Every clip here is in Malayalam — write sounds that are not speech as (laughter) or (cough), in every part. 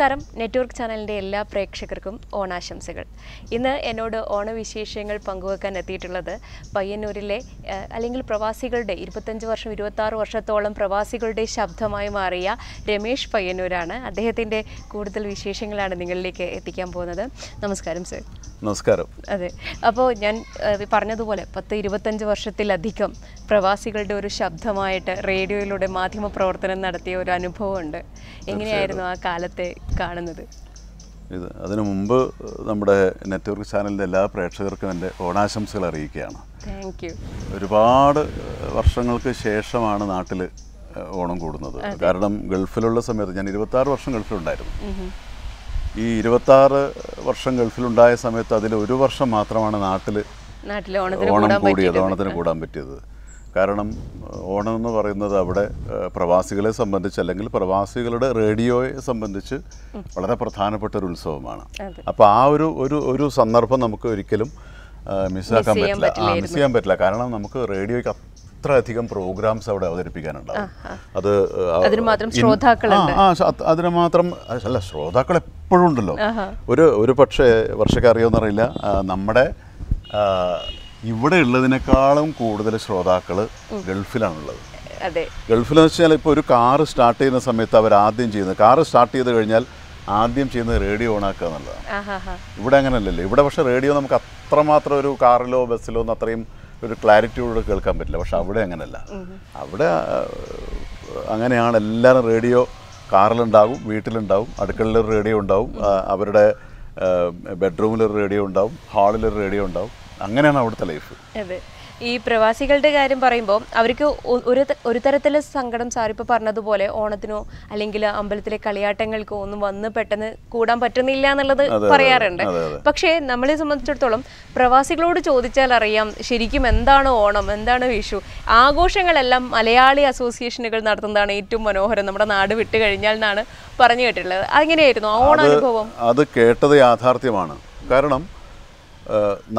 നമസ്കാരം നെറ്റ്വർക്ക് ചാനലിൻ്റെ എല്ലാ പ്രേക്ഷകർക്കും ഓണാശംസകൾ ഇന്ന് എന്നോട് ഓണവിശേഷങ്ങൾ പങ്കുവെക്കാൻ എത്തിയിട്ടുള്ളത് പയ്യന്നൂരിലെ അല്ലെങ്കിൽ പ്രവാസികളുടെ ഇരുപത്തഞ്ച് വർഷം ഇരുപത്താറ് വർഷത്തോളം പ്രവാസികളുടെ ശബ്ദമായി മാറിയ രമേഷ് പയ്യന്നൂരാണ് അദ്ദേഹത്തിൻ്റെ കൂടുതൽ വിശേഷങ്ങളാണ് നിങ്ങളിലേക്ക് എത്തിക്കാൻ പോകുന്നത് നമസ്കാരം സർ നമസ്കാരം അതെ അപ്പോൾ ഞാൻ പറഞ്ഞതുപോലെ പത്ത് ഇരുപത്തഞ്ച് വർഷത്തിലധികം പ്രവാസികളുടെ ഒരു ശബ്ദമായിട്ട് റേഡിയോയിലൂടെ മാധ്യമ പ്രവർത്തനം നടത്തിയ ഒരു അനുഭവമുണ്ട് എങ്ങനെയായിരുന്നു ആ കാലത്തെ കാണുന്നത് ഇത് അതിനു മുമ്പ് നമ്മുടെ നെറ്റ്വർക്ക് ചാനലിൻ്റെ എല്ലാ പ്രേക്ഷകർക്കും എൻ്റെ ഓണാശംസകൾ അറിയിക്കുകയാണ് താങ്ക് യു ഒരുപാട് വർഷങ്ങൾക്ക് ശേഷമാണ് നാട്ടിൽ ഓണം കൂടുന്നത് കാരണം ഗൾഫിലുള്ള സമയത്ത് ഞാൻ ആറ് വർഷം ഗൾഫിലുണ്ടായിരുന്നു ഈ ആറ് വർഷം ഗൾഫിലുണ്ടായ സമയത്ത് അതിൽ ഒരു വർഷം മാത്രമാണ് നാട്ടിൽ ഓണം കൂടിയത് ഓണത്തിന് കൂടാൻ പറ്റിയത് കാരണം ഓണം എന്ന് പറയുന്നത് അവിടെ പ്രവാസികളെ സംബന്ധിച്ച് അല്ലെങ്കിൽ പ്രവാസികളുടെ റേഡിയോയെ സംബന്ധിച്ച് വളരെ പ്രധാനപ്പെട്ട ഒരു ഉത്സവമാണ് അപ്പോൾ ആ ഒരു ഒരു ഒരു സന്ദർഭം നമുക്ക് ഒരിക്കലും മിസ്സാക്കാൻ പറ്റില്ല ആ മിസ് ചെയ്യാൻ പറ്റില്ല കാരണം നമുക്ക് റേഡിയോയ്ക്ക് അത്രയധികം പ്രോഗ്രാംസ് അവിടെ അവതരിപ്പിക്കാനുണ്ടാവും അത് അതിന് മാത്രം അല്ല ശ്രോതാക്കൾ എപ്പോഴും ഉണ്ടല്ലോ ഒരു ഒരു പക്ഷേ വർഷക്കാരിയോന്നറിയില്ല നമ്മുടെ ഇവിടെ ഉള്ളതിനേക്കാളും കൂടുതൽ ശ്രോതാക്കൾ ഗൾഫിലാണുള്ളത് അതെ ഗൾഫിലെന്ന് വെച്ചാൽ ഇപ്പോൾ ഒരു കാറ് സ്റ്റാർട്ട് ചെയ്യുന്ന സമയത്ത് അവർ ആദ്യം ചെയ്യുന്നത് കാറ് സ്റ്റാർട്ട് ചെയ്ത് കഴിഞ്ഞാൽ ആദ്യം ചെയ്യുന്നത് റേഡിയോ ഓൺ ആക്കുക എന്നുള്ളതാണ് ഇവിടെ അങ്ങനെയല്ലല്ലോ ഇവിടെ പക്ഷേ റേഡിയോ നമുക്ക് അത്രമാത്രം ഒരു കാറിലോ ബസ്സിലോ ഒന്നും അത്രയും ഒരു ക്ലാരിറ്റിയോട് കേൾക്കാൻ പറ്റില്ല പക്ഷെ അവിടെ അങ്ങനെയല്ല അവിടെ അങ്ങനെയാണ് എല്ലാവരും റേഡിയോ കാറിലുണ്ടാവും വീട്ടിലുണ്ടാവും അടുക്കളയിലൊരു റേഡിയോ ഉണ്ടാവും അവരുടെ ബെഡ്റൂമിലൊരു റേഡിയോ ഉണ്ടാവും ഹാളിലൊരു റേഡിയോ ഉണ്ടാവും അങ്ങനെയാണ് അവിടുത്തെ ലൈഫ് അതെ ഈ പ്രവാസികളുടെ കാര്യം പറയുമ്പോൾ അവർക്ക് ഒരു ഒരു തരത്തിൽ സങ്കടം സാറിപ്പോൾ പറഞ്ഞതുപോലെ ഓണത്തിനോ അല്ലെങ്കിൽ അമ്പലത്തിലെ കളിയാട്ടങ്ങൾക്കോ ഒന്നും വന്ന് പെട്ടെന്ന് കൂടാൻ പറ്റുന്നില്ല എന്നുള്ളത് പറയാറുണ്ട് പക്ഷേ നമ്മളെ സംബന്ധിച്ചിടത്തോളം പ്രവാസികളോട് ചോദിച്ചാൽ അറിയാം ശരിക്കും എന്താണ് ഓണം എന്താണ് വിഷു ആഘോഷങ്ങളെല്ലാം മലയാളി അസോസിയേഷനുകൾ നടത്തുന്നതാണ് ഏറ്റവും മനോഹരം നമ്മുടെ നാട് വിട്ട് കഴിഞ്ഞാൽ എന്നാണ് പറഞ്ഞു കേട്ടിട്ടുള്ളത് അങ്ങനെയായിരുന്നു ഓണ അനുഭവം അത് കേട്ടത് യാഥാർത്ഥ്യമാണ് കാരണം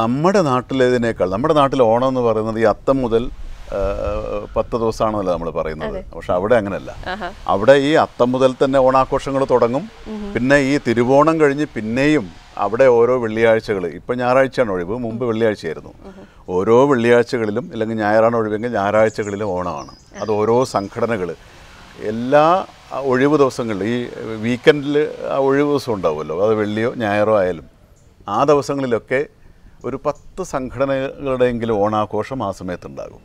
നമ്മുടെ നാട്ടിലേതിനേക്കാൾ നമ്മുടെ നാട്ടിൽ ഓണം എന്ന് പറയുന്നത് ഈ അത്തം മുതൽ പത്ത് ദിവസമാണല്ലോ നമ്മൾ പറയുന്നത് പക്ഷെ അവിടെ അങ്ങനെയല്ല അവിടെ ഈ അത്തം മുതൽ തന്നെ ഓണാഘോഷങ്ങൾ തുടങ്ങും പിന്നെ ഈ തിരുവോണം കഴിഞ്ഞ് പിന്നെയും അവിടെ ഓരോ വെള്ളിയാഴ്ചകൾ ഇപ്പം ഞായറാഴ്ചയാണ് ഒഴിവ് മുമ്പ് വെള്ളിയാഴ്ചയായിരുന്നു ഓരോ വെള്ളിയാഴ്ചകളിലും അല്ലെങ്കിൽ ഞായറാണ് ഒഴിവെങ്കിൽ ഞായറാഴ്ചകളിലും ഓണമാണ് അത് ഓരോ സംഘടനകൾ എല്ലാ ഒഴിവ് ദിവസങ്ങളിൽ ഈ വീക്കെൻഡിൽ ആ ഒഴിവ് ദിവസം ഉണ്ടാവുമല്ലോ അത് വെള്ളിയോ ഞായറോ ആയാലും ആ ദിവസങ്ങളിലൊക്കെ ഒരു പത്ത് സംഘടനകളുടെയെങ്കിലും ഓണാഘോഷം ആ സമയത്തുണ്ടാകും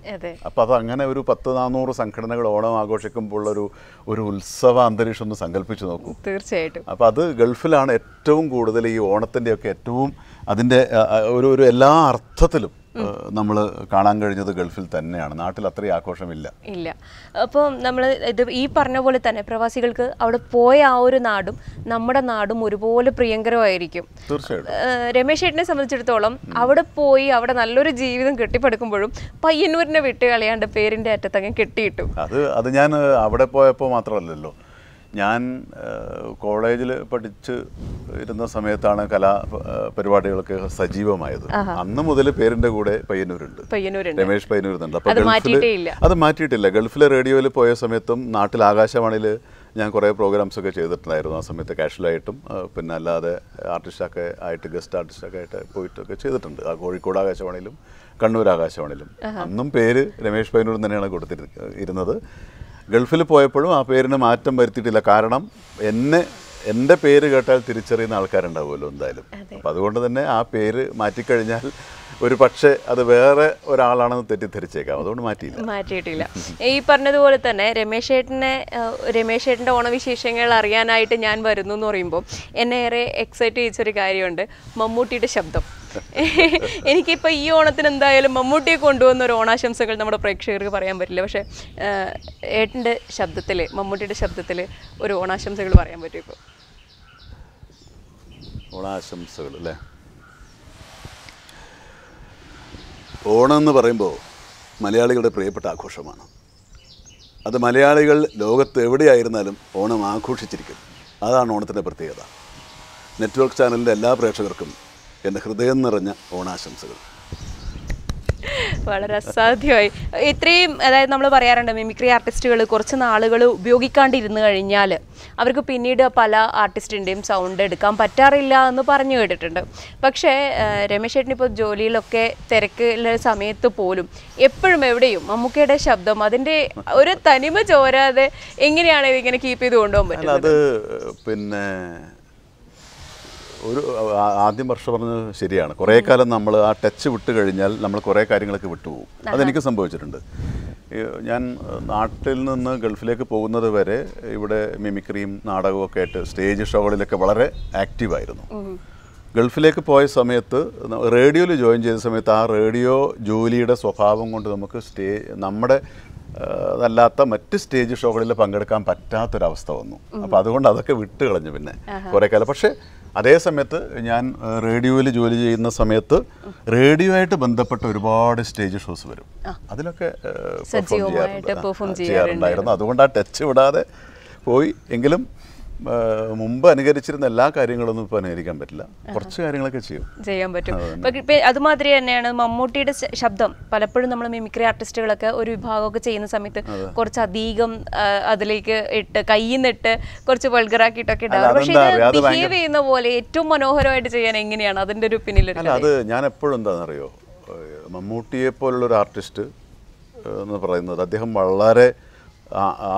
അപ്പോൾ അത് അങ്ങനെ ഒരു പത്ത് നാനൂറ് സംഘടനകൾ ഓണം ആഘോഷിക്കുമ്പോൾ ഒരു ഒരു ഉത്സവ അന്തരീക്ഷം ഒന്ന് സങ്കല്പിച്ച് നോക്കൂ തീർച്ചയായിട്ടും അപ്പോൾ അത് ഗൾഫിലാണ് ഏറ്റവും കൂടുതൽ ഈ ഓണത്തിൻ്റെയൊക്കെ ഏറ്റവും അതിൻ്റെ ഒരു ഒരു എല്ലാ അർത്ഥത്തിലും നമ്മൾ കാണാൻ കഴിഞ്ഞത് ഗൾഫിൽ തന്നെയാണ് നാട്ടിൽ അത്രയും ആഘോഷമില്ല ഇല്ല അപ്പോൾ നമ്മൾ ഇത് ഈ പറഞ്ഞ പോലെ തന്നെ പ്രവാസികൾക്ക് അവിടെ പോയ ആ ഒരു നാടും നമ്മുടെ നാടും ഒരുപോലെ പ്രിയങ്കരമായിരിക്കും തീർച്ചയായിട്ടും രമേശ് ചേട്ടനെ സംബന്ധിച്ചിടത്തോളം അവിടെ പോയി അവിടെ നല്ലൊരു ജീവിതം കെട്ടിപ്പടുക്കുമ്പോഴും പയ്യന്നൂരിനെ വിട്ട് കളയാണ്ട് പേരിന്റെ അറ്റത്തങ്ങ് കെട്ടിയിട്ടു അത് അത് ഞാൻ അവിടെ പോയപ്പോൾ മാത്രമല്ലല്ലോ ഞാൻ കോളേജിൽ പഠിച്ച് ഇരുന്ന സമയത്താണ് കലാ പരിപാടികളൊക്കെ സജീവമായത് അന്ന് മുതൽ പേരിന്റെ കൂടെ പയ്യന്നൂരുണ്ട് രമേഷ് പയ്യന്നൂർ ഉണ്ട് അപ്പോൾ ഗൾഫിൽ അത് മാറ്റിയിട്ടില്ല ഗൾഫിലെ റേഡിയോയിൽ പോയ സമയത്തും നാട്ടിൽ ആകാശവാണിയിൽ ഞാൻ കുറേ പ്രോഗ്രാംസ് ഒക്കെ ചെയ്തിട്ടുണ്ടായിരുന്നു ആ സമയത്ത് കാഷ്വലായിട്ടും പിന്നെ അല്ലാതെ ആർട്ടിസ്റ്റൊക്കെ ആയിട്ട് ഗസ്റ്റ് ആർട്ടിസ്റ്റൊക്കെ ആയിട്ട് പോയിട്ടൊക്കെ ചെയ്തിട്ടുണ്ട് ആ കോഴിക്കോട് ആകാശവാണിയിലും കണ്ണൂർ ആകാശവാണിയിലും അന്നും പേര് രമേഷ് പയ്യന്നൂർ തന്നെയാണ് കൊടുത്തിരുന്നത് ഗൾഫിൽ പോയപ്പോഴും ആ പേരിന് മാറ്റം വരുത്തിയിട്ടില്ല കാരണം എന്നെ എൻ്റെ പേര് കേട്ടാൽ തിരിച്ചറിയുന്ന ആൾക്കാരുണ്ടാവുമല്ലോ എന്തായാലും അപ്പം അതുകൊണ്ട് തന്നെ ആ പേര് മാറ്റിക്കഴിഞ്ഞാൽ ഒരു പക്ഷേ അത് വേറെ ഒരാളാണെന്ന് തെറ്റിദ്ധരിച്ചേക്കാം അതുകൊണ്ട് മാറ്റിയില്ല മാറ്റിയിട്ടില്ല ഈ പറഞ്ഞതുപോലെ തന്നെ രമേശ് ഏട്ടനെ രമേശ് ഏട്ടൻ്റെ ഓണവിശേഷങ്ങൾ അറിയാനായിട്ട് ഞാൻ വരുന്നു എന്ന് പറയുമ്പോൾ എന്നെ ഏറെ എക്സൈറ്റ് ചെയ്യിച്ചൊരു കാര്യമുണ്ട് മമ്മൂട്ടിയുടെ ശബ്ദം എനിക്കിപ്പോൾ ഈ ഓണത്തിന് എന്തായാലും മമ്മൂട്ടിയെ കൊണ്ടുവന്ന ഒരു ഓണാശംസകൾ നമ്മുടെ പ്രേക്ഷകർക്ക് പറയാൻ പറ്റില്ല പക്ഷേ ഏട്ടൻ്റെ ശബ്ദത്തിൽ മമ്മൂട്ടിയുടെ ശബ്ദത്തിൽ ഒരു ഓണാശംസകൾ പറയാൻ പറ്റും ഇപ്പോൾ ഓണാശംസകൾ അല്ലേ ഓണം എന്ന് പറയുമ്പോൾ മലയാളികളുടെ പ്രിയപ്പെട്ട ആഘോഷമാണ് അത് മലയാളികൾ ലോകത്ത് എവിടെയായിരുന്നാലും ഓണം ആഘോഷിച്ചിരിക്കും അതാണ് ഓണത്തിൻ്റെ പ്രത്യേകത നെറ്റ്വർക്ക് ചാനലിൻ്റെ എല്ലാ പ്രേക്ഷകർക്കും എൻ്റെ ഹൃദയം നിറഞ്ഞ ഓണാശംസകൾ വളരെ അസാധ്യമായി ഇത്രയും അതായത് നമ്മൾ പറയാറുണ്ട് മിമിക്രി ആർട്ടിസ്റ്റുകൾ കുറച്ച് നാളുകൾ ഉപയോഗിക്കാണ്ടിരുന്നു കഴിഞ്ഞാൽ അവർക്ക് പിന്നീട് പല ആർട്ടിസ്റ്റിൻ്റെയും സൗണ്ട് എടുക്കാൻ പറ്റാറില്ല എന്ന് പറഞ്ഞു കേട്ടിട്ടുണ്ട് പക്ഷേ രമേശ് ചേട്ടനിപ്പോൾ ജോലിയിലൊക്കെ തിരക്കുള്ള സമയത്ത് പോലും എപ്പോഴും എവിടെയും മമ്മൂക്കയുടെ ശബ്ദം അതിൻ്റെ ഒരു തനിമ ചോരാതെ എങ്ങനെയാണ് ഇതിങ്ങനെ കീപ്പ് ചെയ്ത് കൊണ്ടുപോകാൻ പറ്റുന്നത് പിന്നെ ഒരു ആദ്യം വർഷം പറഞ്ഞത് ശരിയാണ് കുറേ കാലം നമ്മൾ ആ ടച്ച് വിട്ട് കഴിഞ്ഞാൽ നമ്മൾ കുറേ കാര്യങ്ങളൊക്കെ വിട്ടുപോകും അതെനിക്ക് സംഭവിച്ചിട്ടുണ്ട് ഞാൻ നാട്ടിൽ നിന്ന് ഗൾഫിലേക്ക് പോകുന്നത് വരെ ഇവിടെ മിമിക്രിയും നാടകവും ഒക്കെ ആയിട്ട് സ്റ്റേജ് ഷോകളിലൊക്കെ വളരെ ആക്റ്റീവായിരുന്നു ഗൾഫിലേക്ക് പോയ സമയത്ത് റേഡിയോയിൽ ജോയിൻ ചെയ്ത സമയത്ത് ആ റേഡിയോ ജോലിയുടെ സ്വഭാവം കൊണ്ട് നമുക്ക് സ്റ്റേ നമ്മുടെ അതല്ലാത്ത മറ്റ് സ്റ്റേജ് ഷോകളിൽ പങ്കെടുക്കാൻ പറ്റാത്തൊരവസ്ഥ വന്നു അപ്പോൾ അതുകൊണ്ട് അതൊക്കെ വിട്ട് കളഞ്ഞു പിന്നെ കുറേ കാലം പക്ഷേ അതേ സമയത്ത് ഞാൻ റേഡിയോയിൽ ജോലി ചെയ്യുന്ന സമയത്ത് റേഡിയോ ആയിട്ട് ബന്ധപ്പെട്ട ഒരുപാട് സ്റ്റേജ് ഷോസ് വരും അതിലൊക്കെ ചെയ്യാറുണ്ടായിരുന്നു അതുകൊണ്ട് ആ ടച്ച് വിടാതെ പോയി എങ്കിലും മുമ്പ് അനുകരിച്ചിരുന്ന എല്ലാ കാര്യങ്ങളൊന്നും ഇപ്പൊ അനുകരിക്കാൻ പറ്റില്ല കുറച്ച് കാര്യങ്ങളൊക്കെ ചെയ്യും ചെയ്യാൻ പറ്റും അതുമാതിരി തന്നെയാണ് മമ്മൂട്ടിയുടെ ശബ്ദം പലപ്പോഴും നമ്മൾ മിമിക്രി ആർട്ടിസ്റ്റുകളൊക്കെ ഒരു വിഭാഗമൊക്കെ ചെയ്യുന്ന സമയത്ത് കുറച്ച് അധികം അതിലേക്ക് ഇട്ട് കയ്യിൽ നിന്നിട്ട് കുറച്ച് വൾഗറാക്കിയിട്ടൊക്കെ ബിഹേവ് ചെയ്യുന്ന പോലെ ഏറ്റവും മനോഹരമായിട്ട് ചെയ്യാൻ എങ്ങനെയാണ് അതിന്റെ ഒരു പിന്നിൽ അത് ഞാൻ എപ്പോഴും എന്താണെന്നറിയോ മമ്മൂട്ടിയെ പോലുള്ള ഒരു ആർട്ടിസ്റ്റ് എന്ന് പറയുന്നത് അദ്ദേഹം വളരെ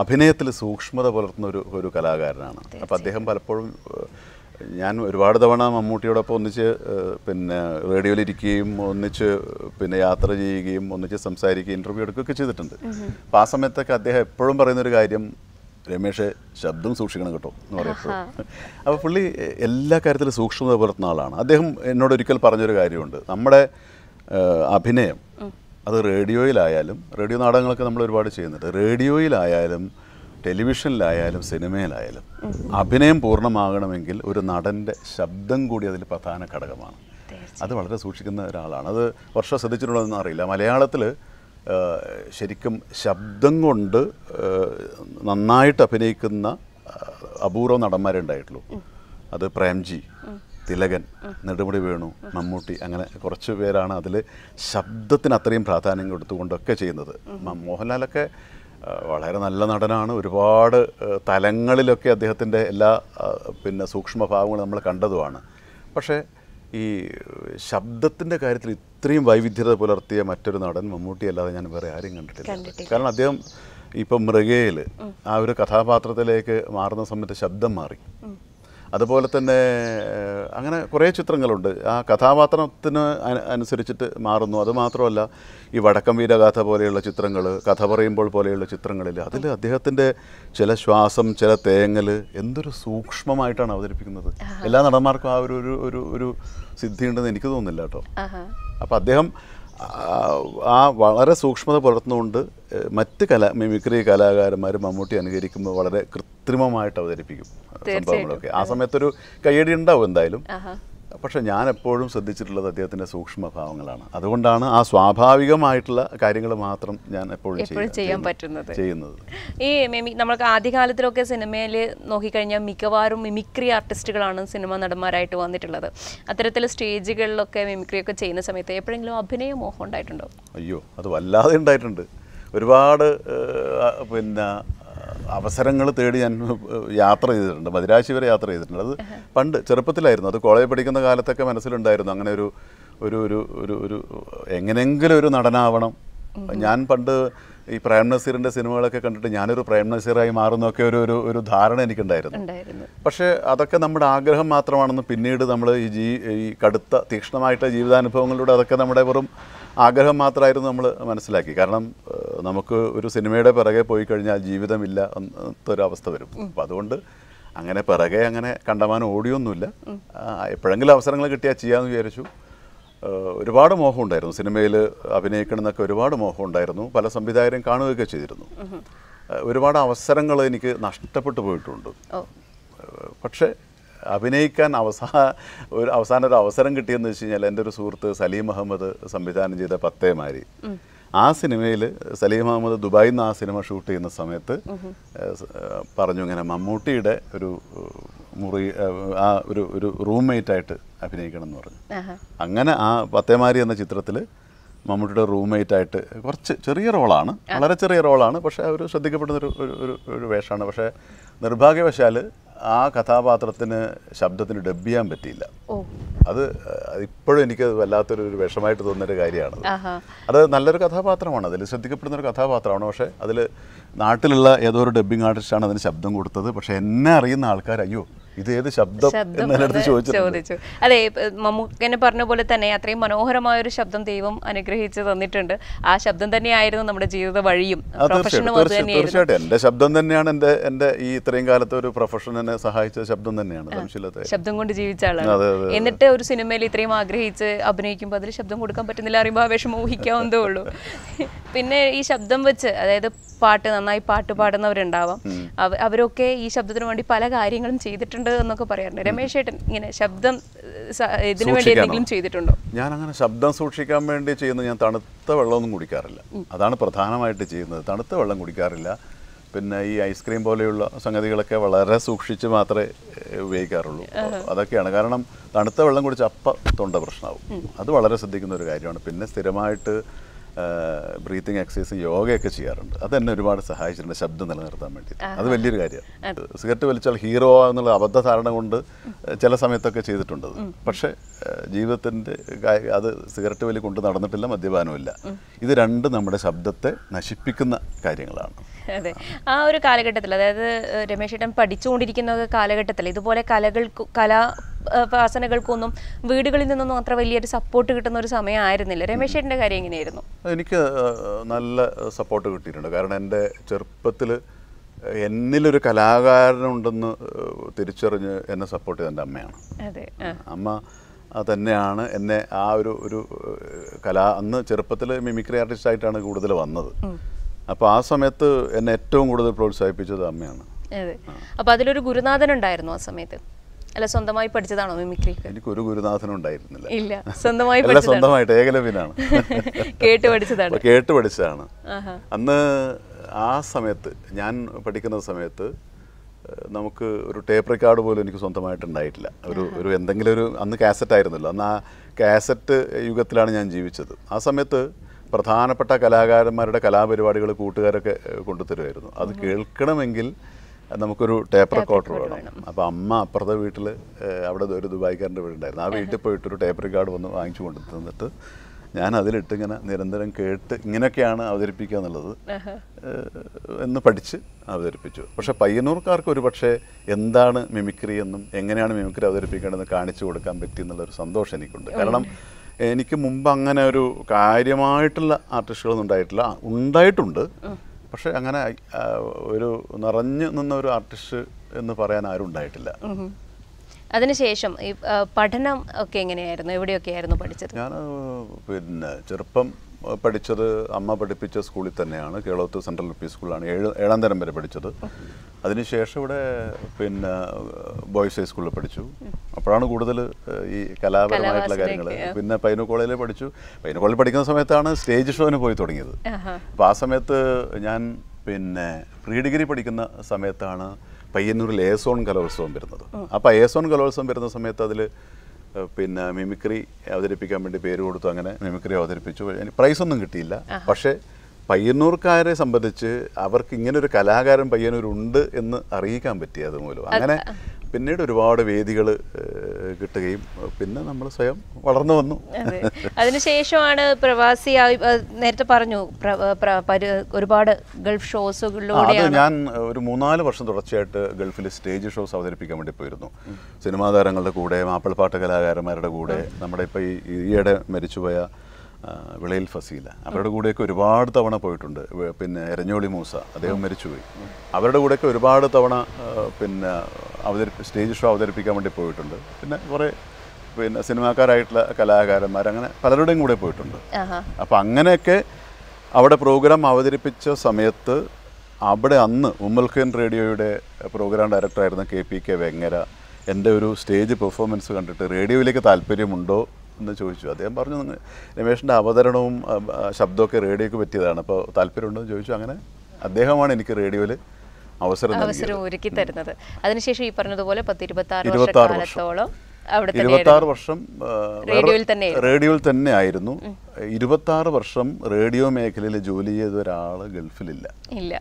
അഭിനയത്തിൽ സൂക്ഷ്മത പുലർത്തുന്ന ഒരു ഒരു കലാകാരനാണ് അപ്പോൾ അദ്ദേഹം പലപ്പോഴും ഞാൻ ഒരുപാട് തവണ മമ്മൂട്ടിയോടൊപ്പം ഒന്നിച്ച് പിന്നെ റേഡിയോയിലിരിക്കുകയും ഒന്നിച്ച് പിന്നെ യാത്ര ചെയ്യുകയും ഒന്നിച്ച് സംസാരിക്കുകയും ഇൻ്റർവ്യൂ എടുക്കുകയൊക്കെ ചെയ്തിട്ടുണ്ട് അപ്പോൾ ആ സമയത്തൊക്കെ അദ്ദേഹം എപ്പോഴും പറയുന്ന ഒരു കാര്യം രമേഷ് ശബ്ദം സൂക്ഷിക്കണം കേട്ടോ എന്ന് പറയുമ്പോൾ അപ്പോൾ പുള്ളി എല്ലാ കാര്യത്തിലും സൂക്ഷ്മത പുലർത്തുന്ന ആളാണ് അദ്ദേഹം എന്നോട് ഒരിക്കൽ പറഞ്ഞൊരു കാര്യമുണ്ട് നമ്മുടെ അഭിനയം അത് റേഡിയോയിലായാലും റേഡിയോ നാടകങ്ങളൊക്കെ നമ്മൾ ഒരുപാട് ചെയ്യുന്നുണ്ട് റേഡിയോയിലായാലും ടെലിവിഷനിലായാലും സിനിമയിലായാലും അഭിനയം പൂർണ്ണമാകണമെങ്കിൽ ഒരു നടൻ്റെ ശബ്ദം കൂടി അതിൽ പ്രധാന ഘടകമാണ് അത് വളരെ സൂക്ഷിക്കുന്ന ഒരാളാണ് അത് വർഷം ശ്രദ്ധിച്ചിട്ടുള്ളതെന്ന് അറിയില്ല മലയാളത്തിൽ ശരിക്കും ശബ്ദം കൊണ്ട് നന്നായിട്ട് അഭിനയിക്കുന്ന അപൂർവ നടന്മാരുണ്ടായിട്ടുള്ളൂ അത് പ്രേംജി തിലകൻ നെടുമുടി വേണു മമ്മൂട്ടി അങ്ങനെ കുറച്ച് പേരാണ് അതിൽ ശബ്ദത്തിന് അത്രയും പ്രാധാന്യം കൊടുത്തുകൊണ്ടൊക്കെ ചെയ്യുന്നത് മോഹൻലാലൊക്കെ വളരെ നല്ല നടനാണ് ഒരുപാട് തലങ്ങളിലൊക്കെ അദ്ദേഹത്തിൻ്റെ എല്ലാ പിന്നെ സൂക്ഷ്മഭാവങ്ങളും നമ്മൾ കണ്ടതുമാണ് പക്ഷേ ഈ ശബ്ദത്തിൻ്റെ കാര്യത്തിൽ ഇത്രയും വൈവിധ്യത പുലർത്തിയ മറ്റൊരു നടൻ മമ്മൂട്ടി അല്ലാതെ ഞാൻ വേറെ ആരും കണ്ടിട്ടില്ല കാരണം അദ്ദേഹം ഇപ്പം മൃഗയിൽ ആ ഒരു കഥാപാത്രത്തിലേക്ക് മാറുന്ന സമയത്ത് ശബ്ദം മാറി അതുപോലെ തന്നെ അങ്ങനെ കുറേ ചിത്രങ്ങളുണ്ട് ആ കഥാപാത്രത്തിന് അനുസരിച്ചിട്ട് മാറുന്നു അതുമാത്രമല്ല ഈ വടക്കം വീരഗാഥ പോലെയുള്ള ചിത്രങ്ങൾ കഥ പറയുമ്പോൾ പോലെയുള്ള ചിത്രങ്ങളിൽ അതിൽ അദ്ദേഹത്തിൻ്റെ ചില ശ്വാസം ചില തേങ്ങൽ എന്തൊരു സൂക്ഷ്മമായിട്ടാണ് അവതരിപ്പിക്കുന്നത് എല്ലാ നടന്മാർക്കും ആ ഒരു ഒരു ഒരു ഒരു സിദ്ധിയുണ്ടെന്ന് എനിക്ക് തോന്നുന്നില്ല കേട്ടോ അപ്പോൾ അദ്ദേഹം ആ വളരെ സൂക്ഷ്മത പുലർത്തുന്നുകൊണ്ട് മറ്റ് കല മിമിക്രി കലാകാരന്മാർ മമ്മൂട്ടി അനുകരിക്കുമ്പോൾ വളരെ കൃത്യ കൃത്രിമമായിട്ട് അവതരിപ്പിക്കും സംഭവങ്ങളൊക്കെ ആ സമയത്തൊരു കയ്യടി ഉണ്ടാവും എന്തായാലും പക്ഷെ ഞാൻ എപ്പോഴും ശ്രദ്ധിച്ചിട്ടുള്ളത് സൂക്ഷ്മ സൂക്ഷ്മഭാവങ്ങളാണ് അതുകൊണ്ടാണ് ആ സ്വാഭാവികമായിട്ടുള്ള കാര്യങ്ങൾ മാത്രം ഞാൻ എപ്പോഴും ചെയ്യാൻ പറ്റുന്നത് ചെയ്യുന്നത് ഈ മിമി നമ്മൾക്ക് ആദ്യകാലത്തിലൊക്കെ സിനിമയിൽ നോക്കിക്കഴിഞ്ഞാൽ മിക്കവാറും മിമിക്രി ആർട്ടിസ്റ്റുകളാണ് സിനിമ നടന്മാരായിട്ട് വന്നിട്ടുള്ളത് അത്തരത്തിൽ സ്റ്റേജുകളിലൊക്കെ മിമിക്രി ഒക്കെ ചെയ്യുന്ന സമയത്ത് എപ്പോഴെങ്കിലും അഭിനയ മോഹം ഉണ്ടായിട്ടുണ്ടോ അയ്യോ അത് വല്ലാതെ ഉണ്ടായിട്ടുണ്ട് ഒരുപാട് പിന്നെ അവസരങ്ങൾ തേടി ഞാൻ യാത്ര ചെയ്തിട്ടുണ്ട് മദിരാശി വരെ യാത്ര ചെയ്തിട്ടുണ്ട് അത് പണ്ട് ചെറുപ്പത്തിലായിരുന്നു അത് കോളേജിൽ പഠിക്കുന്ന കാലത്തൊക്കെ മനസ്സിലുണ്ടായിരുന്നു അങ്ങനെ ഒരു ഒരു ഒരു ഒരു ഒരു എങ്ങനെങ്കിലും ഒരു നടനാവണം ഞാൻ പണ്ട് ഈ പ്രേം നസീറിൻ്റെ സിനിമകളൊക്കെ കണ്ടിട്ട് ഞാനൊരു പ്രേം നസീറായി മാറുന്നൊക്കെ ഒരു ഒരു ഒരു ധാരണ എനിക്കുണ്ടായിരുന്നു പക്ഷേ അതൊക്കെ നമ്മുടെ ആഗ്രഹം മാത്രമാണെന്ന് പിന്നീട് നമ്മൾ ഈ ജീ ഈ കടുത്ത തീക്ഷ്ണമായിട്ടുള്ള ജീവിതാനുഭവങ്ങളിലൂടെ അതൊക്കെ നമ്മുടെ വെറും ആഗ്രഹം മാത്രമായിരുന്നു നമ്മൾ മനസ്സിലാക്കി കാരണം നമുക്ക് ഒരു സിനിമയുടെ പിറകെ പോയി കഴിഞ്ഞാൽ ജീവിതമില്ല എന്നൊരവസ്ഥ വരും അപ്പം അതുകൊണ്ട് അങ്ങനെ പിറകെ അങ്ങനെ കണ്ടമാനം ഓടിയൊന്നുമില്ല എപ്പോഴെങ്കിലും അവസരങ്ങൾ കിട്ടിയാൽ ചെയ്യാമെന്ന് വിചാരിച്ചു ഒരുപാട് മോഹം ഉണ്ടായിരുന്നു സിനിമയിൽ അഭിനയിക്കണമെന്നൊക്കെ ഒരുപാട് മോഹം ഉണ്ടായിരുന്നു പല സംവിധായകരും കാണുകയൊക്കെ ചെയ്തിരുന്നു ഒരുപാട് അവസരങ്ങൾ എനിക്ക് നഷ്ടപ്പെട്ടു പോയിട്ടുണ്ട് പക്ഷേ അഭിനയിക്കാൻ അവസാന ഒരു അവസാന ഒരു അവസരം കിട്ടിയെന്ന് വെച്ച് കഴിഞ്ഞാൽ എൻ്റെ ഒരു സുഹൃത്ത് സലീം അഹമ്മദ് സംവിധാനം ചെയ്ത പത്തേമാരി ആ സിനിമയിൽ സലീം അഹമ്മദ് ദുബായിൽ നിന്ന് ആ സിനിമ ഷൂട്ട് ചെയ്യുന്ന സമയത്ത് പറഞ്ഞു ഇങ്ങനെ മമ്മൂട്ടിയുടെ ഒരു മുറി ആ ഒരു ഒരു റൂംമേറ്റ് ആയിട്ട് അഭിനയിക്കണം എന്ന് പറഞ്ഞു അങ്ങനെ ആ പത്തേമാരി എന്ന ചിത്രത്തിൽ മമ്മൂട്ടിയുടെ റൂംമേറ്റ് ആയിട്ട് കുറച്ച് ചെറിയ റോളാണ് വളരെ ചെറിയ റോളാണ് പക്ഷേ ഒരു ശ്രദ്ധിക്കപ്പെടുന്ന ഒരു ഒരു വേഷമാണ് പക്ഷേ നിർഭാഗ്യവശാൽ ആ കഥാപാത്രത്തിന് ശബ്ദത്തിന് ഡബ് ചെയ്യാൻ പറ്റിയില്ല അത് ഇപ്പോഴും എനിക്ക് വല്ലാത്തൊരു ഒരു വിഷമായിട്ട് തോന്നുന്നൊരു കാര്യമാണ് അത് നല്ലൊരു കഥാപാത്രമാണ് അതിൽ ശ്രദ്ധിക്കപ്പെടുന്ന ഒരു കഥാപാത്രമാണ് പക്ഷേ അതിൽ നാട്ടിലുള്ള ഏതോ ഒരു ഡബ്ബിംഗ് ആർട്ടിസ്റ്റാണ് അതിന് ശബ്ദം കൊടുത്തത് പക്ഷേ എന്നെ അറിയുന്ന ആൾക്കാർ അയ്യോ ഇത് ഏത് ശബ്ദം ചോദിച്ചു അതെ മമ്മൂക്കനെ പറഞ്ഞ പോലെ തന്നെ അത്രയും മനോഹരമായ ഒരു ശബ്ദം ദൈവം അനുഗ്രഹിച്ച് തന്നിട്ടുണ്ട് ആ ശബ്ദം തന്നെയായിരുന്നു നമ്മുടെ ജീവിത വഴിയും തീർച്ചയായിട്ടും എന്റെ ശബ്ദം തന്നെയാണ് എന്റെ എന്റെ ഈ ഇത്രയും കാലത്തെ ഒരു പ്രൊഫഷനെ സഹായിച്ച ശബ്ദം തന്നെയാണ് ശബ്ദം കൊണ്ട് ജീവിച്ച ആളാണ് എന്നിട്ട് ഒരു സിനിമയിൽ ഇത്രയും ആഗ്രഹിച്ച് അഭിനയിക്കുമ്പോൾ അതിന് ശബ്ദം കൊടുക്കാൻ പറ്റുന്നില്ല അറിയുമ്പോൾ ആ വിഷമം ഊഹിക്കാവുന്നതേ ഉള്ളൂ പിന്നെ ഈ ശബ്ദം വെച്ച് അതായത് പാട്ട് നന്നായി പാട്ട് പാടുന്നവരുണ്ടാവാം അവരൊക്കെ ഈ ശബ്ദത്തിന് വേണ്ടി പല കാര്യങ്ങളും ചെയ്തിട്ടുണ്ട് ഉണ്ട് എന്നൊക്കെ പറയാറുണ്ട് രമേശ് ഇങ്ങനെ ശബ്ദം ഇതിനു വേണ്ടി എന്തെങ്കിലും ചെയ്തിട്ടുണ്ടോ ഞാൻ അങ്ങനെ ശബ്ദം സൂക്ഷിക്കാൻ വേണ്ടി ചെയ്യുന്ന ഞാൻ തണുത്ത വെള്ളമൊന്നും കുടിക്കാറില്ല അതാണ് പ്രധാനമായിട്ട് ചെയ്യുന്നത് തണുത്ത വെള്ളം കുടിക്കാറില്ല പിന്നെ ഈ ഐസ്ക്രീം പോലെയുള്ള സംഗതികളൊക്കെ വളരെ സൂക്ഷിച്ച് മാത്രമേ ഉപയോഗിക്കാറുള്ളൂ അതൊക്കെയാണ് കാരണം തണുത്ത വെള്ളം കുടിച്ച് അപ്പം തൊണ്ട പ്രശ്നമാവും അത് വളരെ ശ്രദ്ധിക്കുന്ന ഒരു കാര്യമാണ് പിന്നെ സ്ഥിരമായിട്ട് ബ്രീത്തിങ് എക്സസൈസ് യോഗയൊക്കെ ചെയ്യാറുണ്ട് അത് എന്നെ ഒരുപാട് സഹായിച്ചിട്ടുണ്ട് ശബ്ദം നിലനിർത്താൻ വേണ്ടി അത് വലിയൊരു കാര്യമാണ് സിഗരറ്റ് വലിച്ചാൽ ഹീറോ എന്നുള്ള അബദ്ധധാരണ കൊണ്ട് ചില സമയത്തൊക്കെ ചെയ്തിട്ടുണ്ട് പക്ഷേ ജീവിതത്തിൻ്റെ അത് സിഗരറ്റ് വലി കൊണ്ട് നടന്നിട്ടില്ല മദ്യപാനമില്ല ഇത് രണ്ട് നമ്മുടെ ശബ്ദത്തെ നശിപ്പിക്കുന്ന കാര്യങ്ങളാണ് അതെ ആ ഒരു കാലഘട്ടത്തിൽ അതായത് രമേശ് ഏട്ടൻ പഠിച്ചുകൊണ്ടിരിക്കുന്ന കാലഘട്ടത്തിൽ ഇതുപോലെ കലകൾക്ക് കലാ വാസനകൾക്കൊന്നും വീടുകളിൽ നിന്നൊന്നും അത്ര വലിയൊരു സപ്പോർട്ട് കിട്ടുന്ന ഒരു സമയമായിരുന്നില്ല രമേശ് ഏട്ടൻ്റെ കാര്യം എങ്ങനെയായിരുന്നു എനിക്ക് നല്ല സപ്പോർട്ട് കിട്ടിയിട്ടുണ്ട് കാരണം എൻ്റെ ചെറുപ്പത്തിൽ എന്നിലൊരു കലാകാരനുണ്ടെന്ന് തിരിച്ചറിഞ്ഞ് എന്നെ സപ്പോർട്ട് ചെയ്ത എൻ്റെ അമ്മയാണ് അതെ അമ്മ തന്നെയാണ് എന്നെ ആ ഒരു ഒരു കലാ അന്ന് ചെറുപ്പത്തിൽ മിമിക്രി ആർട്ടിസ്റ്റായിട്ടാണ് കൂടുതൽ വന്നത് അപ്പോൾ ആ സമയത്ത് എന്നെ ഏറ്റവും കൂടുതൽ പ്രോത്സാഹിപ്പിച്ചത് അമ്മയാണ് അതെ അപ്പോൾ അതിലൊരു ഗുരുനാഥൻ ഉണ്ടായിരുന്നു ആ സമയത്ത് അല്ല സ്വന്തമായി പഠിച്ചതാണോ മിമിക്രി എനിക്ക് ഒരു ഉണ്ടായിരുന്നില്ല ഇല്ല സ്വന്തമായി അല്ല സ്വന്തമായിട്ട് ഏകലവ്യനാണ് കേട്ട് പഠിച്ചതാണ് കേട്ട് പഠിച്ചതാണ് അന്ന് ആ സമയത്ത് ഞാൻ പഠിക്കുന്ന സമയത്ത് നമുക്ക് ഒരു ടേപ്പ് റെക്കോർഡ് പോലും എനിക്ക് സ്വന്തമായിട്ട് ഉണ്ടായിട്ടില്ല ഒരു ഒരു എന്തെങ്കിലും ഒരു അന്ന് കാസറ്റ് ആയിരുന്നല്ലോ അന്ന് ആ കാസറ്റ് യുഗത്തിലാണ് ഞാൻ ജീവിച്ചത് ആ സമയത്ത് പ്രധാനപ്പെട്ട കലാകാരന്മാരുടെ കലാപരിപാടികൾ കൂട്ടുകാരൊക്കെ കൊണ്ടുതരുമായിരുന്നു അത് കേൾക്കണമെങ്കിൽ നമുക്കൊരു ടേപ്പ് റെക്കോർഡർ വേണം അപ്പോൾ അമ്മ അപ്പുറത്തെ വീട്ടിൽ അവിടെ ഒരു ദുബായിക്കാരൻ്റെ വീടുണ്ടായിരുന്നു ആ വീട്ടിൽ പോയിട്ടൊരു ടേപ്പ് റെക്കോർഡ് വന്ന് വാങ്ങിച്ചു കൊണ്ടു തന്നിട്ട് ഞാൻ അതിലിട്ട് ഇങ്ങനെ നിരന്തരം കേട്ട് ഇങ്ങനെയൊക്കെയാണ് അവതരിപ്പിക്കുക എന്നുള്ളത് എന്ന് പഠിച്ച് അവതരിപ്പിച്ചു പക്ഷേ പയ്യന്നൂർക്കാർക്ക് ഒരു പക്ഷേ എന്താണ് മിമിക്രി എന്നും എങ്ങനെയാണ് മിമിക്രി അവതരിപ്പിക്കേണ്ടതെന്ന് കാണിച്ചു കൊടുക്കാൻ പറ്റി എന്നുള്ളൊരു സന്തോഷം എനിക്കുണ്ട് കാരണം എനിക്ക് മുമ്പ് അങ്ങനെ ഒരു കാര്യമായിട്ടുള്ള ആർട്ടിസ്റ്റുകളൊന്നും ഉണ്ടായിട്ടില്ല ഉണ്ടായിട്ടുണ്ട് പക്ഷെ അങ്ങനെ ഒരു നിറഞ്ഞു നിന്ന ഒരു ആർട്ടിസ്റ്റ് എന്ന് പറയാൻ ആരും ഉണ്ടായിട്ടില്ല അതിനുശേഷം ഈ പഠനം ഒക്കെ എങ്ങനെയായിരുന്നു എവിടെയൊക്കെ ആയിരുന്നു പഠിച്ചത് ഞാൻ പിന്നെ ചെറുപ്പം പഠിച്ചത് അമ്മ പഠിപ്പിച്ച സ്കൂളിൽ തന്നെയാണ് കേരളത്തിൽ സെൻട്രൽ പി സ്കൂളിലാണ് ഏഴ് ഏഴാം തരം വരെ പഠിച്ചത് അതിനുശേഷം ഇവിടെ പിന്നെ ബോയ്സ് ഹൈസ്കൂളിൽ പഠിച്ചു അപ്പോഴാണ് കൂടുതൽ ഈ കലാപരമായിട്ടുള്ള കാര്യങ്ങൾ പിന്നെ പൈന കോളേജിൽ പഠിച്ചു പൈന കോളേജിൽ പഠിക്കുന്ന സമയത്താണ് സ്റ്റേജ് ഷോന് പോയി തുടങ്ങിയത് അപ്പോൾ ആ സമയത്ത് ഞാൻ പിന്നെ പ്രീ ഡിഗ്രി പഠിക്കുന്ന സമയത്താണ് പയ്യന്നൂരിൽ ഏസോൺ കലോത്സവം വരുന്നത് അപ്പോൾ ഏസോൺ കലോത്സവം വരുന്ന സമയത്ത് അതിൽ പിന്നെ മിമിക്രി അവതരിപ്പിക്കാൻ വേണ്ടി പേര് കൊടുത്തു അങ്ങനെ മിമിക്രി അവതരിപ്പിച്ചു പ്രൈസൊന്നും കിട്ടിയില്ല പക്ഷേ പയ്യന്നൂർക്കാരെ സംബന്ധിച്ച് അവർക്ക് ഇങ്ങനെ ഒരു കലാകാരൻ പയ്യന്നൂരുണ്ട് എന്ന് അറിയിക്കാൻ പറ്റി അതുമൂലം അങ്ങനെ പിന്നീട് ഒരുപാട് വേദികൾ കിട്ടുകയും പിന്നെ നമ്മൾ സ്വയം വളർന്നു വന്നു അതിനുശേഷമാണ് പ്രവാസി നേരത്തെ പറഞ്ഞു ഒരുപാട് ഗൾഫ് ഷോസുകളിലൂടെ അത് ഞാൻ ഒരു മൂന്നാല് വർഷം തുടർച്ചയായിട്ട് ഗൾഫിൽ സ്റ്റേജ് ഷോസ് അവതരിപ്പിക്കാൻ വേണ്ടി പോയിരുന്നു സിനിമാ താരങ്ങളുടെ കൂടെ മാപ്പിൾപ്പാട്ട് കലാകാരന്മാരുടെ കൂടെ നമ്മുടെ ഇപ്പോൾ ഈയിടെ മരിച്ചുപോയ വിളയിൽ ഫസീല അവരുടെ കൂടെയൊക്കെ ഒരുപാട് തവണ പോയിട്ടുണ്ട് പിന്നെ എരഞ്ഞോളി മൂസ അദ്ദേഹം മരിച്ചുപോയി അവരുടെ കൂടെയൊക്കെ ഒരുപാട് തവണ പിന്നെ അവതരി സ്റ്റേജ് ഷോ അവതരിപ്പിക്കാൻ വേണ്ടി പോയിട്ടുണ്ട് പിന്നെ കുറേ പിന്നെ സിനിമാക്കാരായിട്ടുള്ള കലാകാരന്മാർ അങ്ങനെ പലരുടെയും കൂടെ പോയിട്ടുണ്ട് അപ്പം അങ്ങനെയൊക്കെ അവിടെ പ്രോഗ്രാം അവതരിപ്പിച്ച സമയത്ത് അവിടെ അന്ന് ഉമ്മൽഖൻ റേഡിയോയുടെ പ്രോഗ്രാം ഡയറക്ടറായിരുന്ന കെ പി കെ വെങ്ങര എൻ്റെ ഒരു സ്റ്റേജ് പെർഫോമൻസ് കണ്ടിട്ട് റേഡിയോയിലേക്ക് താല്പര്യമുണ്ടോ എന്ന് ചോദിച്ചു അദ്ദേഹം പറഞ്ഞു രമേഷിൻ്റെ അവതരണവും ശബ്ദമൊക്കെ റേഡിയോക്ക് പറ്റിയതാണ് അപ്പോൾ താല്പര്യമുണ്ടോ ചോദിച്ചു അങ്ങനെ അദ്ദേഹമാണ് എനിക്ക് റേഡിയോയിൽ അവസരം അവസരം ഒരുക്കി തരുന്നത് അതിനുശേഷം ഈ പറഞ്ഞതുപോലെ പത്ത് ഇരുപത്തി ആറ് ഇരുപത്തി വർഷം റേഡിയോയിൽ തന്നെ ആയിരുന്നു ഇരുപത്തി ആറ് വർഷം റേഡിയോ മേഖലയിൽ ജോലി ചെയ്ത ഒരാൾ ഗൾഫിലില്ല ഇല്ല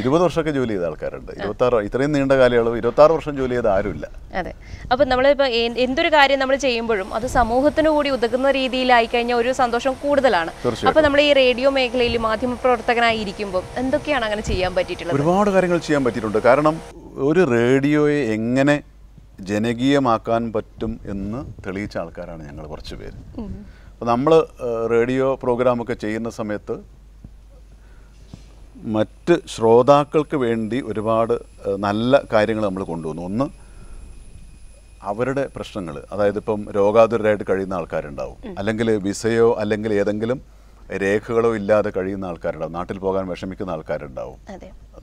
ഇരുപത് വർഷമൊക്കെ ജോലി ചെയ്ത ആൾക്കാരുണ്ട് ഇരുപത്തി ആറ് ഇത്രയും നീണ്ട കാലയളവ് ഇരുപത്തി ആറ് വർഷം ജോലി ചെയ്ത ആരുമില്ല അതെ അപ്പൊ നമ്മളിപ്പോ എന്തൊരു കാര്യം നമ്മൾ ചെയ്യുമ്പോഴും അത് സമൂഹത്തിന് കൂടി ഉതകുന്ന രീതിയിലായി കഴിഞ്ഞാൽ ഒരു സന്തോഷം കൂടുതലാണ് അപ്പൊ നമ്മൾ ഈ റേഡിയോ മേഖലയിൽ മാധ്യമ പ്രവർത്തകനായി ഇരിക്കുമ്പോൾ എന്തൊക്കെയാണ് അങ്ങനെ ചെയ്യാൻ പറ്റിയിട്ടുള്ളത് ഒരുപാട് കാര്യങ്ങൾ ചെയ്യാൻ പറ്റിയിട്ടുണ്ട് കാരണം ഒരു റേഡിയോയെ എങ്ങനെ ജനകീയമാക്കാൻ പറ്റും എന്ന് തെളിയിച്ച ആൾക്കാരാണ് ഞങ്ങൾ കുറച്ച് പേര് അപ്പോൾ നമ്മൾ റേഡിയോ പ്രോഗ്രാമൊക്കെ ചെയ്യുന്ന സമയത്ത് മറ്റ് ശ്രോതാക്കൾക്ക് വേണ്ടി ഒരുപാട് നല്ല കാര്യങ്ങൾ നമ്മൾ കൊണ്ടുവന്നു ഒന്ന് അവരുടെ പ്രശ്നങ്ങൾ അതായത് ഇപ്പം രോഗാതുരരായിട്ട് കഴിയുന്ന ആൾക്കാരുണ്ടാവും അല്ലെങ്കിൽ വിസയോ അല്ലെങ്കിൽ ഏതെങ്കിലും രേഖകളോ ഇല്ലാതെ കഴിയുന്ന ആൾക്കാരുണ്ടാവും നാട്ടിൽ പോകാൻ വിഷമിക്കുന്ന ആൾക്കാരുണ്ടാവും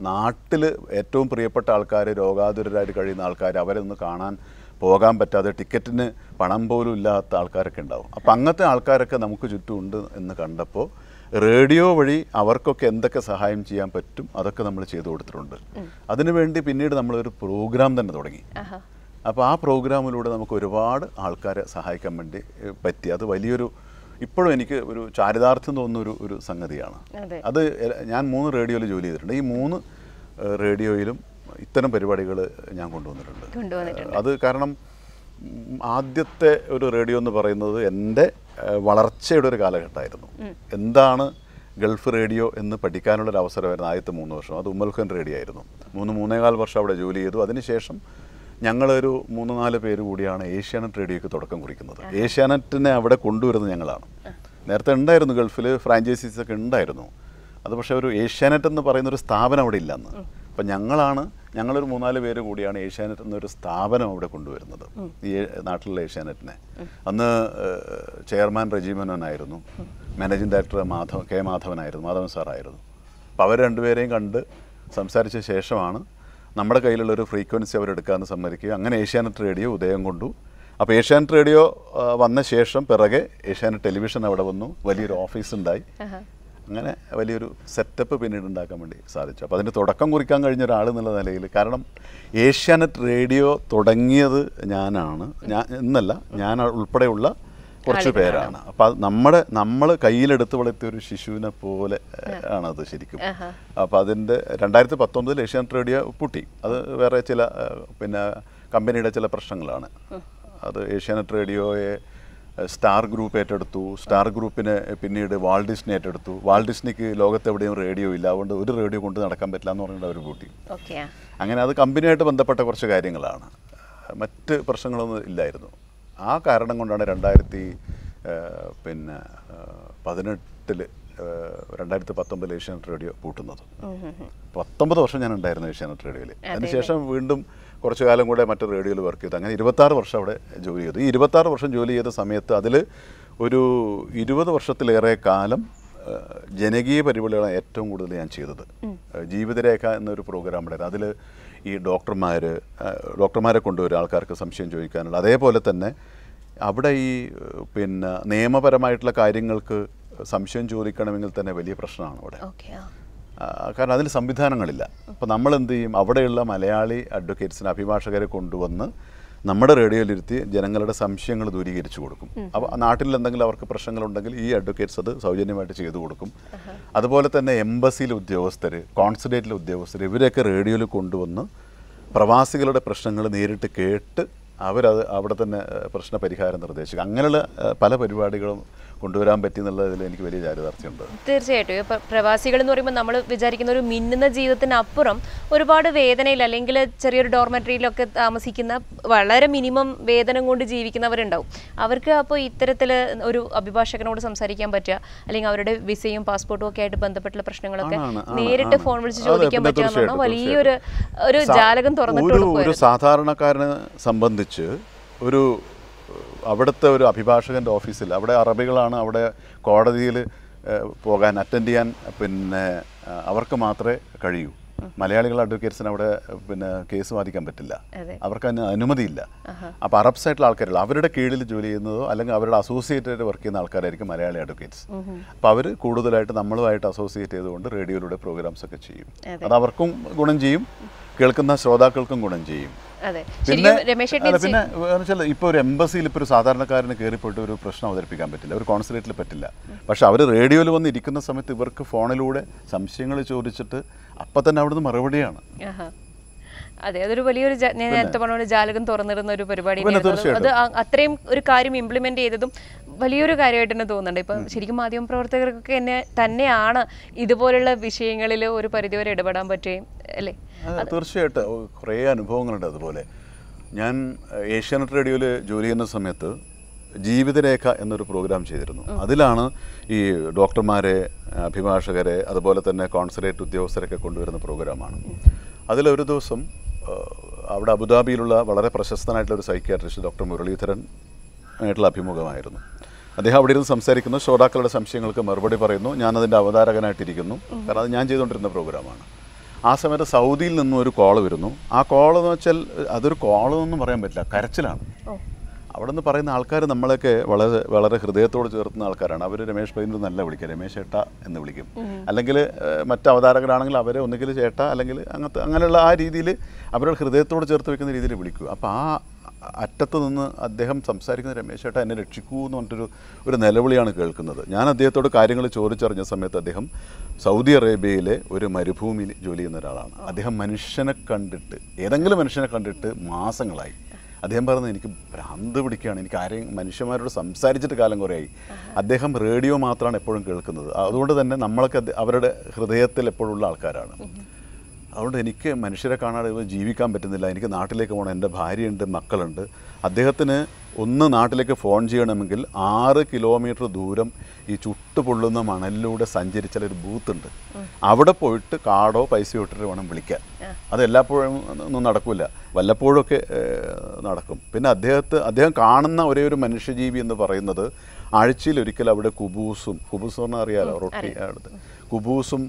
നാട്ടിൽ ഏറ്റവും പ്രിയപ്പെട്ട ആൾക്കാർ രോഗാതുരരായിട്ട് കഴിയുന്ന ആൾക്കാർ അവരെ ഒന്ന് കാണാൻ പോകാൻ പറ്റാതെ ടിക്കറ്റിന് പണം പോലും ഇല്ലാത്ത ആൾക്കാരൊക്കെ ഉണ്ടാവും അപ്പം അങ്ങനത്തെ ആൾക്കാരൊക്കെ നമുക്ക് ചുറ്റുമുണ്ട് എന്ന് കണ്ടപ്പോൾ റേഡിയോ വഴി അവർക്കൊക്കെ എന്തൊക്കെ സഹായം ചെയ്യാൻ പറ്റും അതൊക്കെ നമ്മൾ ചെയ്തു കൊടുത്തിട്ടുണ്ട് അതിനുവേണ്ടി പിന്നീട് നമ്മളൊരു പ്രോഗ്രാം തന്നെ തുടങ്ങി അപ്പോൾ ആ പ്രോഗ്രാമിലൂടെ നമുക്ക് ഒരുപാട് ആൾക്കാരെ സഹായിക്കാൻ വേണ്ടി പറ്റി അത് വലിയൊരു ഇപ്പോഴും എനിക്ക് ഒരു ചാരിതാർത്ഥ്യം തോന്നുന്ന ഒരു ഒരു സംഗതിയാണ് അത് ഞാൻ മൂന്ന് റേഡിയോയിൽ ജോലി ചെയ്തിട്ടുണ്ട് ഈ മൂന്ന് റേഡിയോയിലും ഇത്തരം പരിപാടികൾ ഞാൻ കൊണ്ടുവന്നിട്ടുണ്ട് അത് കാരണം ആദ്യത്തെ ഒരു റേഡിയോ എന്ന് പറയുന്നത് എൻ്റെ വളർച്ചയുടെ ഒരു കാലഘട്ടമായിരുന്നു എന്താണ് ഗൾഫ് റേഡിയോ എന്ന് പഠിക്കാനുള്ളൊരു അവസരമായിരുന്നു ആദ്യത്തെ മൂന്ന് വർഷം അത് ഉമ്മൽഖൻ റേഡിയോ ആയിരുന്നു മൂന്ന് മൂന്നേകാൽ വർഷം അവിടെ ജോലി ചെയ്തു അതിനുശേഷം ഞങ്ങളൊരു മൂന്ന് നാല് പേര് കൂടിയാണ് ഏഷ്യാനെറ്റ് റേഡിയോയ്ക്ക് തുടക്കം കുറിക്കുന്നത് ഏഷ്യാനെറ്റിനെ അവിടെ കൊണ്ടുവരുന്നത് ഞങ്ങളാണ് നേരത്തെ ഉണ്ടായിരുന്നു ഗൾഫിൽ ഫ്രാഞ്ചൈസീസ് ഒക്കെ ഉണ്ടായിരുന്നു അത് പക്ഷേ ഒരു ഏഷ്യാനെറ്റ് എന്ന് പറയുന്ന ഒരു സ്ഥാപനം അവിടെ ഇല്ലെന്ന് അപ്പം ഞങ്ങളാണ് ഞങ്ങളൊരു മൂന്നാല് പേര് കൂടിയാണ് ഏഷ്യാനെറ്റ് എന്നൊരു സ്ഥാപനം അവിടെ കൊണ്ടുവരുന്നത് ഈ നാട്ടിലുള്ള ഏഷ്യാനെറ്റിനെ അന്ന് ചെയർമാൻ റജീമനോനായിരുന്നു മാനേജിംഗ് ഡയറക്ടർ മാധവ കെ മാധവനായിരുന്നു മാധവൻ സാറായിരുന്നു അപ്പോൾ അവർ രണ്ടുപേരെയും കണ്ട് സംസാരിച്ച ശേഷമാണ് നമ്മുടെ കയ്യിലുള്ള ഒരു ഫ്രീക്വൻസി അവരെടുക്കാമെന്ന് സമ്മതിക്കുക അങ്ങനെ ഏഷ്യാനെറ്റ് റേഡിയോ ഉദയം കൊണ്ടു അപ്പോൾ ഏഷ്യാനെറ്റ് റേഡിയോ വന്ന ശേഷം പിറകെ ഏഷ്യാനെറ്റ് ടെലിവിഷൻ അവിടെ വന്നു വലിയൊരു ഓഫീസ് ഉണ്ടായി അങ്ങനെ വലിയൊരു സെറ്റപ്പ് പിന്നീട് ഉണ്ടാക്കാൻ വേണ്ടി സാധിച്ചു അപ്പോൾ അതിൻ്റെ തുടക്കം കുറിക്കാൻ കഴിഞ്ഞ ഒരാൾ എന്നുള്ള നിലയിൽ കാരണം ഏഷ്യാനെറ്റ് റേഡിയോ തുടങ്ങിയത് ഞാനാണ് ഞാൻ എന്നല്ല ഞാൻ ഉൾപ്പെടെയുള്ള കുറച്ച് പേരാണ് അപ്പൊ നമ്മുടെ നമ്മൾ കയ്യിലെടുത്ത് വളർത്തിയ ഒരു ശിശുവിനെ പോലെ ആണ് അത് ശരിക്കും അപ്പൊ അതിന്റെ രണ്ടായിരത്തി പത്തൊമ്പതിൽ ഏഷ്യൻ റേഡിയോ പൂട്ടി അത് വേറെ ചില പിന്നെ കമ്പനിയുടെ ചില പ്രശ്നങ്ങളാണ് അത് ഏഷ്യാനെറ്റ് റേഡിയോയെ സ്റ്റാർ ഗ്രൂപ്പ് ഏറ്റെടുത്തു സ്റ്റാർ ഗ്രൂപ്പിനെ പിന്നീട് വാൾഡിസ്നി ഏറ്റെടുത്തു വാൾഡിസ്നിക്ക് ലോകത്തെവിടെയും റേഡിയോ ഇല്ല അതുകൊണ്ട് ഒരു റേഡിയോ കൊണ്ട് നടക്കാൻ പറ്റില്ല എന്ന് പറഞ്ഞിട്ട് അവർ കൂട്ടി അങ്ങനെ അത് കമ്പനിയായിട്ട് ബന്ധപ്പെട്ട കുറച്ച് കാര്യങ്ങളാണ് മറ്റ് പ്രശ്നങ്ങളൊന്നും ഇല്ലായിരുന്നു ആ കാരണം കൊണ്ടാണ് രണ്ടായിരത്തി പിന്നെ പതിനെട്ടിൽ രണ്ടായിരത്തി പത്തൊമ്പതിൽ ഏഷ്യാനെറ്റ് റേഡിയോ പൂട്ടുന്നത് പത്തൊമ്പത് വർഷം ഞാൻ ഉണ്ടായിരുന്നു ഏഷ്യാനെറ്റ് റേഡിയോയിൽ അതിനുശേഷം വീണ്ടും കുറച്ചു കാലം കൂടെ മറ്റു റേഡിയോയിൽ വർക്ക് ചെയ്തു അങ്ങനെ ഇരുപത്താറ് വർഷം അവിടെ ജോലി ചെയ്തു ഈ ഇരുപത്താറ് വർഷം ജോലി ചെയ്ത സമയത്ത് അതിൽ ഒരു ഇരുപത് വർഷത്തിലേറെ കാലം ജനകീയ പരിപാടികളാണ് ഏറ്റവും കൂടുതൽ ഞാൻ ചെയ്തത് ജീവിതരേഖ എന്നൊരു പ്രോഗ്രാം ഉണ്ടായിരുന്നു അതിൽ ഈ ഡോക്ടർമാർ ഡോക്ടർമാരെ കൊണ്ടുവരും ആൾക്കാർക്ക് സംശയം ചോദിക്കാനുള്ള അതേപോലെ തന്നെ അവിടെ ഈ പിന്നെ നിയമപരമായിട്ടുള്ള കാര്യങ്ങൾക്ക് സംശയം ചോദിക്കണമെങ്കിൽ തന്നെ വലിയ പ്രശ്നമാണ് അവിടെ കാരണം അതിന് സംവിധാനങ്ങളില്ല അപ്പം നമ്മൾ എന്ത് ചെയ്യും അവിടെയുള്ള മലയാളി അഡ്വക്കേറ്റ്സിന് അഭിഭാഷകരെ കൊണ്ടുവന്ന് നമ്മുടെ റേഡിയോയിലിരുത്തി ജനങ്ങളുടെ സംശയങ്ങൾ ദൂരീകരിച്ചു കൊടുക്കും അപ്പോൾ നാട്ടിൽ എന്തെങ്കിലും അവർക്ക് പ്രശ്നങ്ങളുണ്ടെങ്കിൽ ഈ അഡ്വക്കേറ്റ്സ് അത് സൗജന്യമായിട്ട് ചെയ്തു കൊടുക്കും അതുപോലെ തന്നെ എംബസിയിലെ ഉദ്യോഗസ്ഥർ കോൺസുലേറ്റിലെ ഉദ്യോഗസ്ഥർ ഇവരെയൊക്കെ റേഡിയോയിൽ കൊണ്ടുവന്ന് പ്രവാസികളുടെ പ്രശ്നങ്ങൾ നേരിട്ട് കേട്ട് അവരത് അവിടെ തന്നെ പ്രശ്ന പരിഹാരം നിർദ്ദേശിക്കും അങ്ങനെയുള്ള പല പരിപാടികളും കൊണ്ടുവരാൻ പറ്റി എന്നുള്ളതിൽ എനിക്ക് വലിയ ചാരിതാർത്ഥ്യമുണ്ട് തീർച്ചയായിട്ടും ഇപ്പോൾ പ്രവാസികൾ എന്ന് പറയുമ്പോൾ നമ്മൾ വിചാരിക്കുന്ന ഒരു മിന്നുന്ന ജീവിതത്തിനപ്പുറം ഒരുപാട് വേദനയിൽ അല്ലെങ്കിൽ ചെറിയൊരു ഡോർമെറ്ററിയിലൊക്കെ താമസിക്കുന്ന വളരെ മിനിമം വേതനം കൊണ്ട് ജീവിക്കുന്നവരുണ്ടാവും അവർക്ക് അപ്പോൾ ഇത്തരത്തിൽ ഒരു അഭിഭാഷകനോട് സംസാരിക്കാൻ പറ്റുക അല്ലെങ്കിൽ അവരുടെ വിസയും പാസ്പോർട്ടും ഒക്കെ ആയിട്ട് ബന്ധപ്പെട്ടുള്ള പ്രശ്നങ്ങളൊക്കെ നേരിട്ട് ഫോൺ വിളിച്ച് ചോദിക്കാൻ പറ്റുക വലിയൊരു ഒരു ജാലകം തുറന്നിട്ട് ഒരു സാധാരണക്കാരനെ സംബന്ധിച്ച് ഒരു അവിടുത്തെ ഒരു അഭിഭാഷകൻ്റെ ഓഫീസിൽ അവിടെ അറബികളാണ് അവിടെ കോടതിയിൽ പോകാൻ അറ്റൻഡ് ചെയ്യാൻ പിന്നെ അവർക്ക് മാത്രമേ കഴിയൂ മലയാളികൾ അഡ്വക്കേറ്റ്സിന് അവിടെ പിന്നെ കേസ് വാദിക്കാൻ പറ്റില്ല അവർക്ക് അതിന് അനുമതിയില്ല അപ്പോൾ അറബ് സൈഡിലെ ആൾക്കാരുള്ള അവരുടെ കീഴിൽ ജോലി ചെയ്യുന്നതോ അല്ലെങ്കിൽ അവരുടെ അസോസിയേറ്റഡ് വർക്ക് ചെയ്യുന്ന ആൾക്കാരായിരിക്കും മലയാളി അഡ്വക്കേറ്റ്സ് അപ്പോൾ അവർ കൂടുതലായിട്ട് നമ്മളുമായിട്ട് അസോസിയേറ്റ് ചെയ്തുകൊണ്ട് റേഡിയോയിലൂടെ പ്രോഗ്രാംസ് ഒക്കെ ചെയ്യും അത് അവർക്കും ഗുണം ചെയ്യും കേൾക്കുന്ന ശ്രോതാക്കൾക്കും ഗുണം ചെയ്യും പിന്നെ പിന്നെ ഇപ്പൊ ഒരു എംബസിയിൽ ഇപ്പൊ ഒരു സാധാരണക്കാരന് കയറിപ്പോയിട്ട് ഒരു പ്രശ്നം അവതരിപ്പിക്കാൻ പറ്റില്ല ഒരു കോൺസുലേറ്റിൽ പറ്റില്ല പക്ഷെ അവർ റേഡിയോയിൽ വന്ന് ഇരിക്കുന്ന സമയത്ത് ഇവർക്ക് ഫോണിലൂടെ സംശയങ്ങൾ ചോദിച്ചിട്ട് അപ്പം തന്നെ അവിടുന്ന് മറുപടിയാണ് അതെ അതൊരു വലിയൊരു നേരത്തെ പറഞ്ഞ ജാലകം തുറന്നിടുന്ന ഒരു പരിപാടി അത് അത്രയും ഒരു കാര്യം ഇംപ്ലിമെന്റ് ചെയ്തതും വലിയൊരു കാര്യമായിട്ട് തന്നെ തോന്നുന്നുണ്ട് ഇപ്പം ശരിക്കും പ്രവർത്തകർക്കൊക്കെ എന്നെ തന്നെയാണ് ഇതുപോലുള്ള വിഷയങ്ങളിൽ ഒരു പരിധിവരെ ഇടപെടാൻ പറ്റുകയും അല്ലേ തീർച്ചയായിട്ടും കുറേ അനുഭവങ്ങളുണ്ട് അതുപോലെ ഞാൻ ഏഷ്യാനെറ്റ് റേഡിയോയിൽ ജോലി ചെയ്യുന്ന സമയത്ത് ജീവിതരേഖ എന്നൊരു പ്രോഗ്രാം ചെയ്തിരുന്നു അതിലാണ് ഈ ഡോക്ടർമാരെ അഭിഭാഷകരെ അതുപോലെ തന്നെ കോൺസുലേറ്റ് ഉദ്യോഗസ്ഥരൊക്കെ കൊണ്ടുവരുന്ന പ്രോഗ്രാമാണ് അതിലൊരു ദിവസം അവിടെ അബുദാബിയിലുള്ള വളരെ പ്രശസ്തനായിട്ടുള്ള ഒരു സൈക്യാട്രിസ്റ്റ് ഡോക്ടർ മുരളീധരൻ ആയിട്ടുള്ള അഭിമുഖമായിരുന്നു അദ്ദേഹം അവിടെ ഇരുന്ന് സംസാരിക്കുന്നു ശ്രോതാക്കളുടെ സംശയങ്ങൾക്ക് മറുപടി പറയുന്നു ഞാനതിൻ്റെ അവതാരകനായിട്ടിരിക്കുന്നു കാരണം അത് ഞാൻ ചെയ്തുകൊണ്ടിരുന്ന പ്രോഗ്രാമാണ് ആ സമയത്ത് സൗദിയിൽ നിന്നും ഒരു കോൾ വരുന്നു ആ കോൾ എന്ന് വെച്ചാൽ അതൊരു കോൾ എന്നൊന്നും പറയാൻ പറ്റില്ല കരച്ചിലാണ് അവിടെ നിന്ന് പറയുന്ന ആൾക്കാർ നമ്മളൊക്കെ വളരെ വളരെ ഹൃദയത്തോട് ചേർത്തുന്ന ആൾക്കാരാണ് അവർ രമേശ് പൈനൂർ നല്ല വിളിക്കുക രമേശ് ഏട്ട എന്ന് വിളിക്കും അല്ലെങ്കിൽ മറ്റ് അവതാരകരാണെങ്കിൽ അവരെ ഒന്നുകിൽ ചേട്ട അല്ലെങ്കിൽ അങ്ങനത്തെ അങ്ങനെയുള്ള ആ രീതിയിൽ അവരുടെ ഹൃദയത്തോട് ചേർത്ത് വെക്കുന്ന രീതിയിൽ വിളിക്കും അപ്പോൾ ആ അറ്റത്ത് നിന്ന് അദ്ദേഹം സംസാരിക്കുന്ന രമേശ് എന്നെ രക്ഷിക്കൂ എന്ന് പറഞ്ഞിട്ടൊരു ഒരു നിലവിളിയാണ് കേൾക്കുന്നത് ഞാൻ അദ്ദേഹത്തോട് കാര്യങ്ങൾ ചോദിച്ചറിഞ്ഞ സമയത്ത് അദ്ദേഹം സൗദി അറേബ്യയിലെ ഒരു മരുഭൂമിയിൽ ജോലി ചെയ്യുന്ന ഒരാളാണ് അദ്ദേഹം മനുഷ്യനെ കണ്ടിട്ട് ഏതെങ്കിലും മനുഷ്യനെ കണ്ടിട്ട് മാസങ്ങളായി അദ്ദേഹം പറഞ്ഞത് എനിക്ക് ഭ്രാന്ത് പിടിക്കുകയാണ് എനിക്ക് ആരെയും മനുഷ്യന്മാരോട് സംസാരിച്ചിട്ട് കാലം കുറേയായി അദ്ദേഹം റേഡിയോ മാത്രമാണ് എപ്പോഴും കേൾക്കുന്നത് അതുകൊണ്ട് തന്നെ നമ്മളൊക്കെ അവരുടെ ഹൃദയത്തിൽ എപ്പോഴുള്ള ആൾക്കാരാണ് അതുകൊണ്ട് എനിക്ക് മനുഷ്യരെ കാണാതെ ജീവിക്കാൻ പറ്റുന്നില്ല എനിക്ക് നാട്ടിലേക്ക് പോകണം എൻ്റെ ഭാര്യയുണ്ട് മക്കളുണ്ട് അദ്ദേഹത്തിന് ഒന്ന് നാട്ടിലേക്ക് ഫോൺ ചെയ്യണമെങ്കിൽ ആറ് കിലോമീറ്റർ ദൂരം ഈ ചുട്ടുപൊള്ളുന്ന മണലിലൂടെ സഞ്ചരിച്ചാൽ ഒരു ബൂത്ത് ഉണ്ട് അവിടെ പോയിട്ട് കാർഡോ പൈസയോ ഇട്ടിട്ട് വേണം വിളിക്കാൻ അത് എല്ലാപ്പോഴും ഒന്നും നടക്കില്ല വല്ലപ്പോഴൊക്കെ നടക്കും പിന്നെ അദ്ദേഹത്തെ അദ്ദേഹം കാണുന്ന ഒരേ ഒരു മനുഷ്യജീവി എന്ന് പറയുന്നത് ആഴ്ചയിൽ ഒരിക്കൽ അവിടെ കുബൂസും കുബൂസ് എന്ന് പറഞ്ഞാൽ അറിയാലോ റൊട്ടി അടുത്ത് കുബൂസും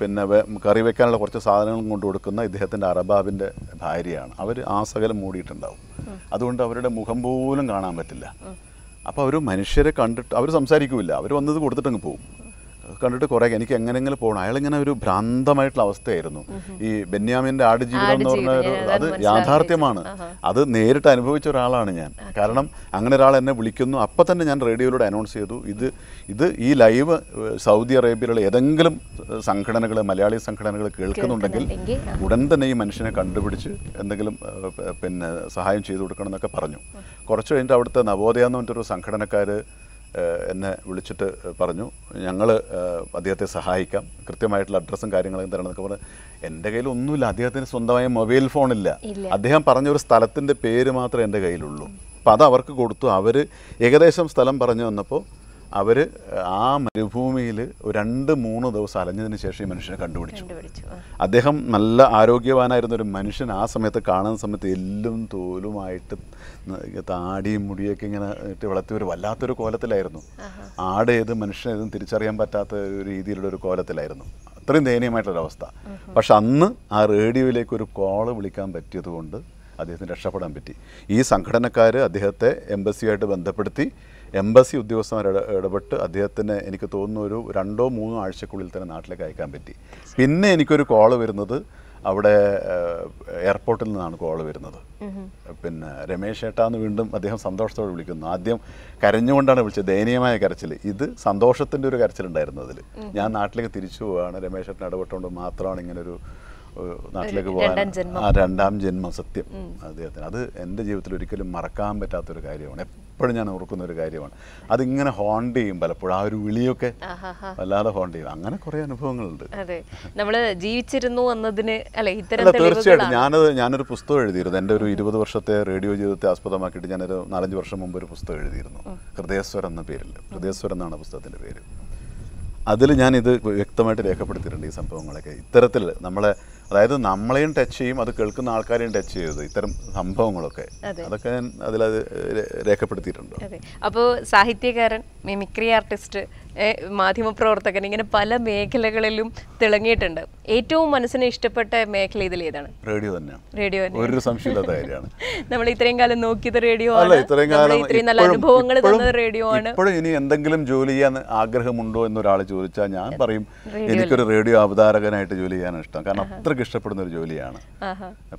പിന്നെ കറി വെക്കാനുള്ള കുറച്ച് സാധനങ്ങളും കൊണ്ടു കൊടുക്കുന്ന ഇദ്ദേഹത്തിൻ്റെ അറബാബിൻ്റെ ഭാര്യയാണ് അവർ ആ സകലം മൂടിയിട്ടുണ്ടാവും അതുകൊണ്ട് അവരുടെ മുഖം പോലും കാണാൻ പറ്റില്ല അപ്പോൾ അവർ മനുഷ്യരെ കണ്ടിട്ട് അവർ സംസാരിക്കില്ല അവർ വന്നത് കൊടുത്തിട്ടങ്ങ് പോകും കണ്ടിട്ട് കുറെ എനിക്ക് എങ്ങനെങ്കിലും പോകണം അയാൾ ഇങ്ങനെ ഒരു ഭ്രാന്തമായിട്ടുള്ള അവസ്ഥയായിരുന്നു ഈ ബെന്യാമിന്റെ ആടുജീവിതം എന്ന് പറഞ്ഞ ഒരു അത് യാഥാർത്ഥ്യമാണ് അത് നേരിട്ട് അനുഭവിച്ച ഒരാളാണ് ഞാൻ കാരണം അങ്ങനെ ഒരാൾ എന്നെ വിളിക്കുന്നു അപ്പം തന്നെ ഞാൻ റേഡിയോയിലൂടെ അനൗൺസ് ചെയ്തു ഇത് ഇത് ഈ ലൈവ് സൗദി അറേബ്യയിലുള്ള ഏതെങ്കിലും സംഘടനകൾ മലയാളി സംഘടനകൾ കേൾക്കുന്നുണ്ടെങ്കിൽ ഉടൻ തന്നെ ഈ മനുഷ്യനെ കണ്ടുപിടിച്ച് എന്തെങ്കിലും പിന്നെ സഹായം ചെയ്തു കൊടുക്കണം എന്നൊക്കെ പറഞ്ഞു കുറച്ച് കഴിഞ്ഞിട്ട് അവിടുത്തെ നവോദയ എന്ന് പറഞ്ഞിട്ടൊരു സംഘടനക്കാർ എന്നെ വിളിച്ചിട്ട് പറഞ്ഞു ഞങ്ങൾ അദ്ദേഹത്തെ സഹായിക്കാം കൃത്യമായിട്ടുള്ള അഡ്രസ്സും കാര്യങ്ങളൊക്കെ തരണം എന്നൊക്കെ പറഞ്ഞു എൻ്റെ കയ്യിൽ ഒന്നുമില്ല അദ്ദേഹത്തിന് സ്വന്തമായ മൊബൈൽ ഫോണില്ല അദ്ദേഹം പറഞ്ഞ ഒരു സ്ഥലത്തിൻ്റെ പേര് മാത്രമേ എൻ്റെ കയ്യിലുള്ളൂ അപ്പോൾ അത് അവർക്ക് കൊടുത്തു അവർ ഏകദേശം സ്ഥലം പറഞ്ഞു വന്നപ്പോൾ അവർ ആ മരുഭൂമിയിൽ രണ്ട് മൂന്ന് ദിവസം അലഞ്ഞതിന് ശേഷം ഈ മനുഷ്യനെ കണ്ടുപിടിച്ചു അദ്ദേഹം നല്ല ആരോഗ്യവാനായിരുന്ന ഒരു മനുഷ്യൻ ആ സമയത്ത് കാണുന്ന സമയത്ത് എല്ലും തോലുമായിട്ട് താടിയും മുടിയൊക്കെ ഇങ്ങനെ ഇട്ട് വളർത്തി ഒരു വല്ലാത്തൊരു കോലത്തിലായിരുന്നു ആട് ഏത് മനുഷ്യനേതും തിരിച്ചറിയാൻ പറ്റാത്ത ഒരു രീതിയിലുള്ള ഒരു കോലത്തിലായിരുന്നു അത്രയും ദയനീയമായിട്ടൊരവസ്ഥ പക്ഷെ അന്ന് ആ റേഡിയോയിലേക്ക് ഒരു കോള് വിളിക്കാൻ പറ്റിയതുകൊണ്ട് അദ്ദേഹത്തിന് രക്ഷപ്പെടാൻ പറ്റി ഈ സംഘടനക്കാർ അദ്ദേഹത്തെ എംബസിയായിട്ട് ബന്ധപ്പെടുത്തി എംബസി ഉദ്യോഗസ്ഥന്മാർ ഇടപെട്ട് അദ്ദേഹത്തിന് എനിക്ക് തോന്നുന്നു ഒരു രണ്ടോ മൂന്നോ ആഴ്ചക്കുള്ളിൽ തന്നെ നാട്ടിലേക്ക് അയക്കാൻ പറ്റി പിന്നെ എനിക്കൊരു കോള് വരുന്നത് അവിടെ എയർപോർട്ടിൽ നിന്നാണ് കോൾ വരുന്നത് പിന്നെ രമേശ് ഏട്ടാന്ന് വീണ്ടും അദ്ദേഹം സന്തോഷത്തോടെ വിളിക്കുന്നു ആദ്യം കരഞ്ഞുകൊണ്ടാണ് വിളിച്ചത് ദയനീയമായ കരച്ചിൽ ഇത് സന്തോഷത്തിൻ്റെ ഒരു കരച്ചിലുണ്ടായിരുന്നു അതിൽ ഞാൻ നാട്ടിലേക്ക് തിരിച്ചു പോവുകയാണ് രമേശ് ഏട്ടൻ ഇടപെട്ടുകൊണ്ട് മാത്രമാണ് ഇങ്ങനൊരു നാട്ടിലേക്ക് പോകാൻ ആ രണ്ടാം ജന്മം സത്യം അദ്ദേഹത്തിന് അത് എൻ്റെ ജീവിതത്തിൽ ഒരിക്കലും മറക്കാൻ പറ്റാത്തൊരു കാര്യമാണ് ഇപ്പോഴും ഞാൻ ഓർക്കുന്ന ഒരു കാര്യമാണ് അതിങ്ങനെ ഹോണ്ട് ചെയ്യും പലപ്പോഴും ആ ഒരു വിളിയൊക്കെ വല്ലാതെ ഹോണ്ട് ചെയ്യും അങ്ങനെ കുറെ അനുഭവങ്ങളുണ്ട് അതെ നമ്മൾ ജീവിച്ചിരുന്നു എന്നതിന് തീർച്ചയായിട്ടും ഞാനത് ഞാനൊരു പുസ്തകം എഴുതിയിരുന്നു എൻ്റെ ഒരു ഇരുപത് വർഷത്തെ റേഡിയോ ജീവിതത്തെ ആസ്പദമാക്കിയിട്ട് ഞാനൊരു നാലഞ്ച് വർഷം മുമ്പ് ഒരു പുസ്തകം എഴുതിയിരുന്നു ഹൃദയസ്വരം എന്ന പേരിൽ ഹൃദയസ്വരം എന്നാണ് പുസ്തകത്തിൻ്റെ പേര് അതിൽ ഞാനിത് വ്യക്തമായിട്ട് രേഖപ്പെടുത്തിയിട്ടുണ്ട് ഈ സംഭവങ്ങളൊക്കെ ഇത്തരത്തിൽ നമ്മളെ അതായത് നമ്മളെയും ടച്ച് ചെയ്യും അത് കേൾക്കുന്ന ആൾക്കാരെയും ടച്ച് ചെയ്തത് ഇത്തരം സംഭവങ്ങളൊക്കെ അതൊക്കെ ഞാൻ അത് രേഖപ്പെടുത്തിയിട്ടുണ്ട് അപ്പോൾ സാഹിത്യകാരൻ മിമിക്രി ആർട്ടിസ്റ്റ് മാധ്യമപ്രവർത്തകൻ ഇങ്ങനെ പല മേഖലകളിലും തിളങ്ങിയിട്ടുണ്ട് ഏറ്റവും മനസ്സിന് ഇഷ്ടപ്പെട്ട മേഖല ഇതിൽ ഏതാണ് റേഡിയോ തന്നെ റേഡിയോ ഒരു സംശയമില്ലാത്ത കാര്യമാണ് (laughs) നമ്മൾ ഇത്രയും കാലം നോക്കിയത് റേഡിയോ അല്ല ഇത്രയും കാലം ഇത്രയും നല്ല അനുഭവങ്ങൾ തന്നത് റേഡിയോ ആണ് ഇപ്പോഴും ഇനി എന്തെങ്കിലും ജോലി ചെയ്യാൻ ആഗ്രഹമുണ്ടോ എന്നൊരാൾ ചോദിച്ചാൽ ഞാൻ പറയും എനിക്കൊരു റേഡിയോ അവതാരകനായിട്ട് ജോലി ചെയ്യാനാണ് ഇഷ്ടം കാരണം അത്ര ഇഷ്ടപ്പെടുന്ന ഒരു ജോലിയാണ്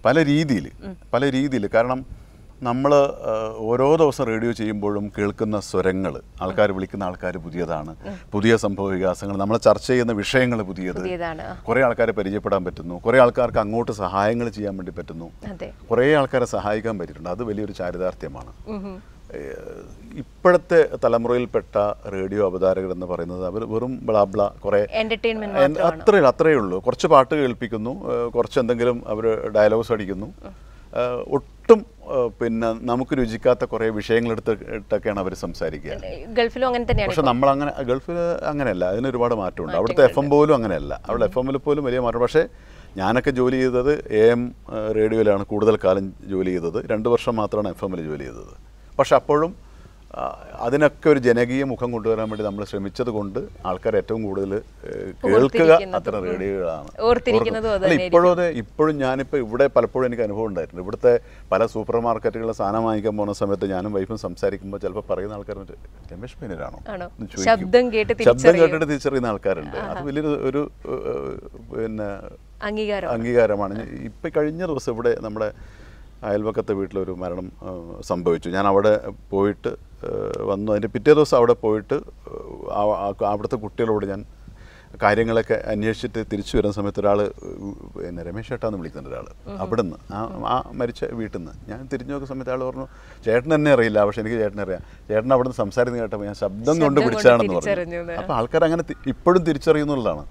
പല രീതിയിൽ പല രീതിയിൽ കാരണം നമ്മൾ ഓരോ ദിവസം റേഡിയോ ചെയ്യുമ്പോഴും കേൾക്കുന്ന സ്വരങ്ങൾ ആൾക്കാർ വിളിക്കുന്ന ആൾക്കാർ പുതിയതാണ് പുതിയ സംഭവ വികാസങ്ങൾ നമ്മൾ ചർച്ച ചെയ്യുന്ന വിഷയങ്ങൾ പുതിയത് കുറേ ആൾക്കാരെ പരിചയപ്പെടാൻ പറ്റുന്നു കുറേ ആൾക്കാർക്ക് അങ്ങോട്ട് സഹായങ്ങൾ ചെയ്യാൻ വേണ്ടി പറ്റുന്നു കുറേ ആൾക്കാരെ സഹായിക്കാൻ പറ്റിയിട്ടുണ്ട് അത് വലിയൊരു ചാരിതാർത്ഥ്യമാണ് ഇപ്പോഴത്തെ തലമുറയിൽപ്പെട്ട റേഡിയോ അവതാരകർ എന്ന് പറയുന്നത് അവർ വെറും ബ്ലാബ്ല കുറേ അത്രേ അത്രയേ ഉള്ളൂ കുറച്ച് പാട്ട് കേൾപ്പിക്കുന്നു കുറച്ച് എന്തെങ്കിലും അവർ ഡയലോഗ്സ് അടിക്കുന്നു ഒട്ടും പിന്നെ നമുക്ക് രുചിക്കാത്ത കുറേ എടുത്തിട്ടൊക്കെയാണ് അവർ സംസാരിക്കുക ഗൾഫിലും അങ്ങനെ തന്നെയാണ് പക്ഷെ നമ്മൾ അങ്ങനെ ഗൾഫിൽ അങ്ങനെയല്ല അതിന് ഒരുപാട് മാറ്റമുണ്ട് അവിടുത്തെ എഫ് എം പോലും അങ്ങനെയല്ല അവിടെ എഫ് എമ്മിൽ പോലും വലിയ മാറ്റം പക്ഷേ ഞാനൊക്കെ ജോലി ചെയ്തത് എ എം റേഡിയോയിലാണ് കൂടുതൽ കാലം ജോലി ചെയ്തത് രണ്ട് വർഷം മാത്രമാണ് എഫ് എമ്മിൽ ജോലി ചെയ്തത് പക്ഷെ അപ്പോഴും അതിനൊക്കെ ഒരു ജനകീയ മുഖം കൊണ്ടുവരാൻ വേണ്ടി നമ്മൾ ശ്രമിച്ചത് കൊണ്ട് ആൾക്കാർ ഏറ്റവും കൂടുതൽ കേൾക്കുക അത്ര റേഡിയോകളാണ് ഇപ്പോഴും അതെ ഇപ്പോഴും ഞാനിപ്പോൾ ഇവിടെ പലപ്പോഴും എനിക്ക് അനുഭവം ഉണ്ടായിട്ടുണ്ട് ഇവിടുത്തെ പല സൂപ്പർ മാർക്കറ്റുകളിൽ സാധനം വാങ്ങിക്കാൻ പോകുന്ന സമയത്ത് ഞാനും വൈഫും സംസാരിക്കുമ്പോൾ ചിലപ്പോൾ പറയുന്ന ആൾക്കാർ രമേശ് പേനിലാണോ ശബ്ദം കേട്ടിട്ട് തിരിച്ചറിയുന്ന ആൾക്കാരുണ്ട് അത് വലിയൊരു ഒരു പിന്നെ അംഗീകാരം അംഗീകാരമാണ് ഇപ്പം കഴിഞ്ഞ ദിവസം ഇവിടെ നമ്മുടെ അയൽവക്കത്തെ വീട്ടിലൊരു മരണം സംഭവിച്ചു ഞാൻ അവിടെ പോയിട്ട് വന്നു അതിൻ്റെ പിറ്റേ ദിവസം അവിടെ പോയിട്ട് അവിടുത്തെ കുട്ടികളോട് ഞാൻ കാര്യങ്ങളൊക്കെ അന്വേഷിച്ചിട്ട് തിരിച്ചു വരുന്ന സമയത്ത് ഒരാൾ പിന്നെ രമേശ് ചേട്ടാന്ന് വിളിക്കുന്ന ഒരാൾ അവിടെ നിന്ന് ആ ആ മരിച്ച വീട്ടിൽ നിന്ന് ഞാൻ തിരിഞ്ഞു നോക്കുന്ന സമയത്ത് ആൾ പറഞ്ഞു ചേട്ടൻ എന്നെ അറിയില്ല പക്ഷെ എനിക്ക് ചേട്ടൻ അറിയാം ചേട്ടൻ അവിടെ നിന്ന് സംസാരിക്കുന്ന കേട്ടപ്പോൾ ഞാൻ ശബ്ദം കൊണ്ട് പിടിച്ചാണെന്ന് പറഞ്ഞു അപ്പോൾ ആൾക്കാർ അങ്ങനെ ഇപ്പോഴും തിരിച്ചറിയുന്നുള്ളതാണ്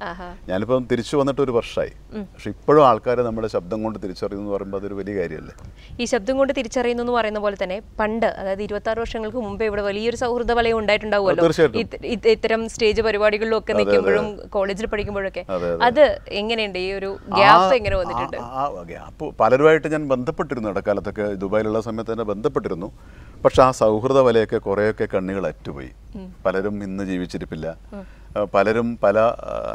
ഞാനിപ്പം തിരിച്ചു വന്നിട്ട് ഒരു വർഷമായി പക്ഷെ ഇപ്പോഴും ആൾക്കാർ നമ്മുടെ ശബ്ദം കൊണ്ട് തിരിച്ചറിയുന്നു എന്ന് പറയുമ്പോൾ അതൊരു വലിയ കാര്യമല്ലേ ഈ ശബ്ദം കൊണ്ട് തിരിച്ചറിയുന്നു എന്ന് പറയുന്ന പോലെ തന്നെ പണ്ട് അതായത് ആറ് വർഷങ്ങൾക്ക് മുമ്പേ ഇവിടെ വലിയൊരു സൗഹൃദ വലയം ഉണ്ടായിട്ടുണ്ടാവുമല്ലോ ഇത്തരം സ്റ്റേജ് പരിപാടികളിലൊക്കെ നിൽക്കുമ്പോഴും കോളേജിൽ പഠിക്കുമ്പോഴൊക്കെ അത് എങ്ങനെയുണ്ട് ഈ ഒരു ഗ്യാപ്പ് എങ്ങനെ വന്നിട്ടുണ്ട് പലരുമായിട്ട് ഞാൻ ബന്ധപ്പെട്ടിരുന്നു ഇടക്കാലത്തൊക്കെ ദുബായിലുള്ള സമയത്ത് തന്നെ ബന്ധപ്പെട്ടിരുന്നു പക്ഷെ ആ സൗഹൃദ വലയൊക്കെ കുറേയൊക്കെ കണ്ണുകൾ അറ്റുപോയി പലരും ഇന്ന് ജീവിച്ചിരിപ്പില്ല പലരും പല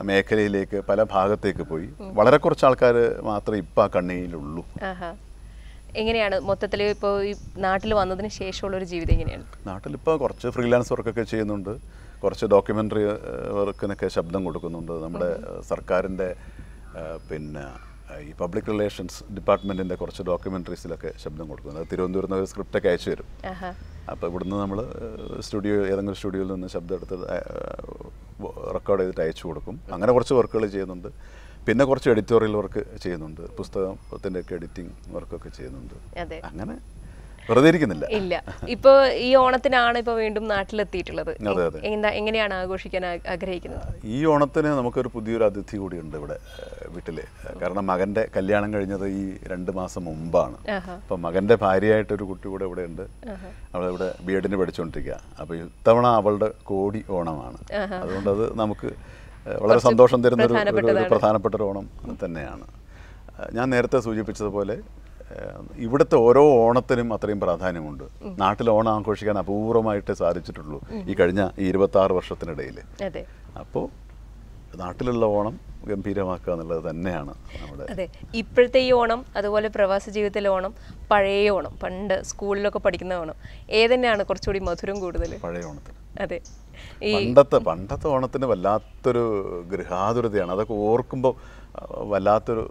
മേഖലയിലേക്ക് പല ഭാഗത്തേക്ക് പോയി വളരെ കുറച്ച് ആൾക്കാർ മാത്രമേ ഇപ്പം ആ കണ്ണിയിലുള്ളൂ എങ്ങനെയാണ് മൊത്തത്തിൽ ഇപ്പോൾ ഈ നാട്ടിൽ വന്നതിന് ശേഷമുള്ള ഒരു ജീവിതം എങ്ങനെയാണ് നാട്ടിലിപ്പോൾ കുറച്ച് ഫ്രീലാൻസ് വർക്കൊക്കെ ചെയ്യുന്നുണ്ട് കുറച്ച് ഡോക്യുമെൻ്ററി വർക്കിനൊക്കെ ശബ്ദം കൊടുക്കുന്നുണ്ട് നമ്മുടെ സർക്കാരിൻ്റെ പിന്നെ ഈ പബ്ലിക് റിലേഷൻസ് ഡിപ്പാർട്ട്മെൻറ്റിൻ്റെ കുറച്ച് ഡോക്യുമെൻ്ററീസിലൊക്കെ ശബ്ദം കൊടുക്കുന്നുണ്ട് തിരുവനന്തപുരത്ത് നിന്ന് സ്ക്രിപ്റ്റൊക്കെ അയച്ചു തരും അപ്പോൾ ഇവിടുന്ന് നമ്മൾ സ്റ്റുഡിയോ ഏതെങ്കിലും സ്റ്റുഡിയോയിൽ നിന്ന് ശബ്ദം എടുത്ത് റെക്കോർഡ് ചെയ്തിട്ട് അയച്ചു കൊടുക്കും അങ്ങനെ കുറച്ച് വർക്കുകൾ ചെയ്യുന്നുണ്ട് പിന്നെ കുറച്ച് എഡിറ്റോറിയൽ വർക്ക് ചെയ്യുന്നുണ്ട് പുസ്തകത്തിൻ്റെയൊക്കെ എഡിറ്റിംഗ് വർക്കൊക്കെ ചെയ്യുന്നുണ്ട് അങ്ങനെ വെറുതെ ഇരിക്കുന്നില്ല ഇല്ല ഇപ്പൊ ഈ ഓണത്തിനാണ് ഇപ്പൊ വീണ്ടും നാട്ടിലെത്തിയിട്ടുള്ളത് എങ്ങനെയാണ് ആഘോഷിക്കാൻ ആഗ്രഹിക്കുന്നത് ഈ ഓണത്തിന് നമുക്കൊരു പുതിയൊരു അതിഥി കൂടിയുണ്ട് ഇവിടെ വീട്ടില് കാരണം മകന്റെ കല്യാണം കഴിഞ്ഞത് ഈ രണ്ട് മാസം മുമ്പാണ് അപ്പൊ മകന്റെ ഭാര്യയായിട്ടൊരു കുട്ടി കൂടെ ഇവിടെ ഉണ്ട് അവൾ ഇവിടെ ബി എഡിന് പഠിച്ചുകൊണ്ടിരിക്കുക അപ്പൊ ഇത്തവണ അവളുടെ കോടി ഓണമാണ് അതുകൊണ്ട് അത് നമുക്ക് വളരെ സന്തോഷം തരുന്ന ഒരു പ്രധാനപ്പെട്ട ഒരു ഓണം തന്നെയാണ് ഞാൻ നേരത്തെ സൂചിപ്പിച്ചതുപോലെ ഇവിടുത്തെ ഓരോ ഓണത്തിനും അത്രയും പ്രാധാന്യമുണ്ട് നാട്ടിൽ ഓണം ആഘോഷിക്കാൻ അപൂർവമായിട്ട് സാധിച്ചിട്ടുള്ളൂ ഈ കഴിഞ്ഞ ഈ ഇരുപത്തി ആറ് വർഷത്തിനിടയിൽ അപ്പോൾ നാട്ടിലുള്ള ഓണം ഗംഭീരമാക്കുക എന്നുള്ളത് തന്നെയാണ് നമ്മുടെ അതെ ഇപ്പോഴത്തെ ഈ ഓണം അതുപോലെ പ്രവാസ ജീവിതത്തിലെ ഓണം പഴയ ഓണം പണ്ട് സ്കൂളിലൊക്കെ പഠിക്കുന്ന ഓണം ഏതന്നെയാണ് കുറച്ചുകൂടി മധുരം കൂടുതൽ പഴയ ഓണത്തിൽ അതെ പണ്ടത്തെ പണ്ടത്തെ ഓണത്തിന് വല്ലാത്തൊരു ഗൃഹാതുരതയാണ് അതൊക്കെ ഓർക്കുമ്പോൾ വല്ലാത്തൊരു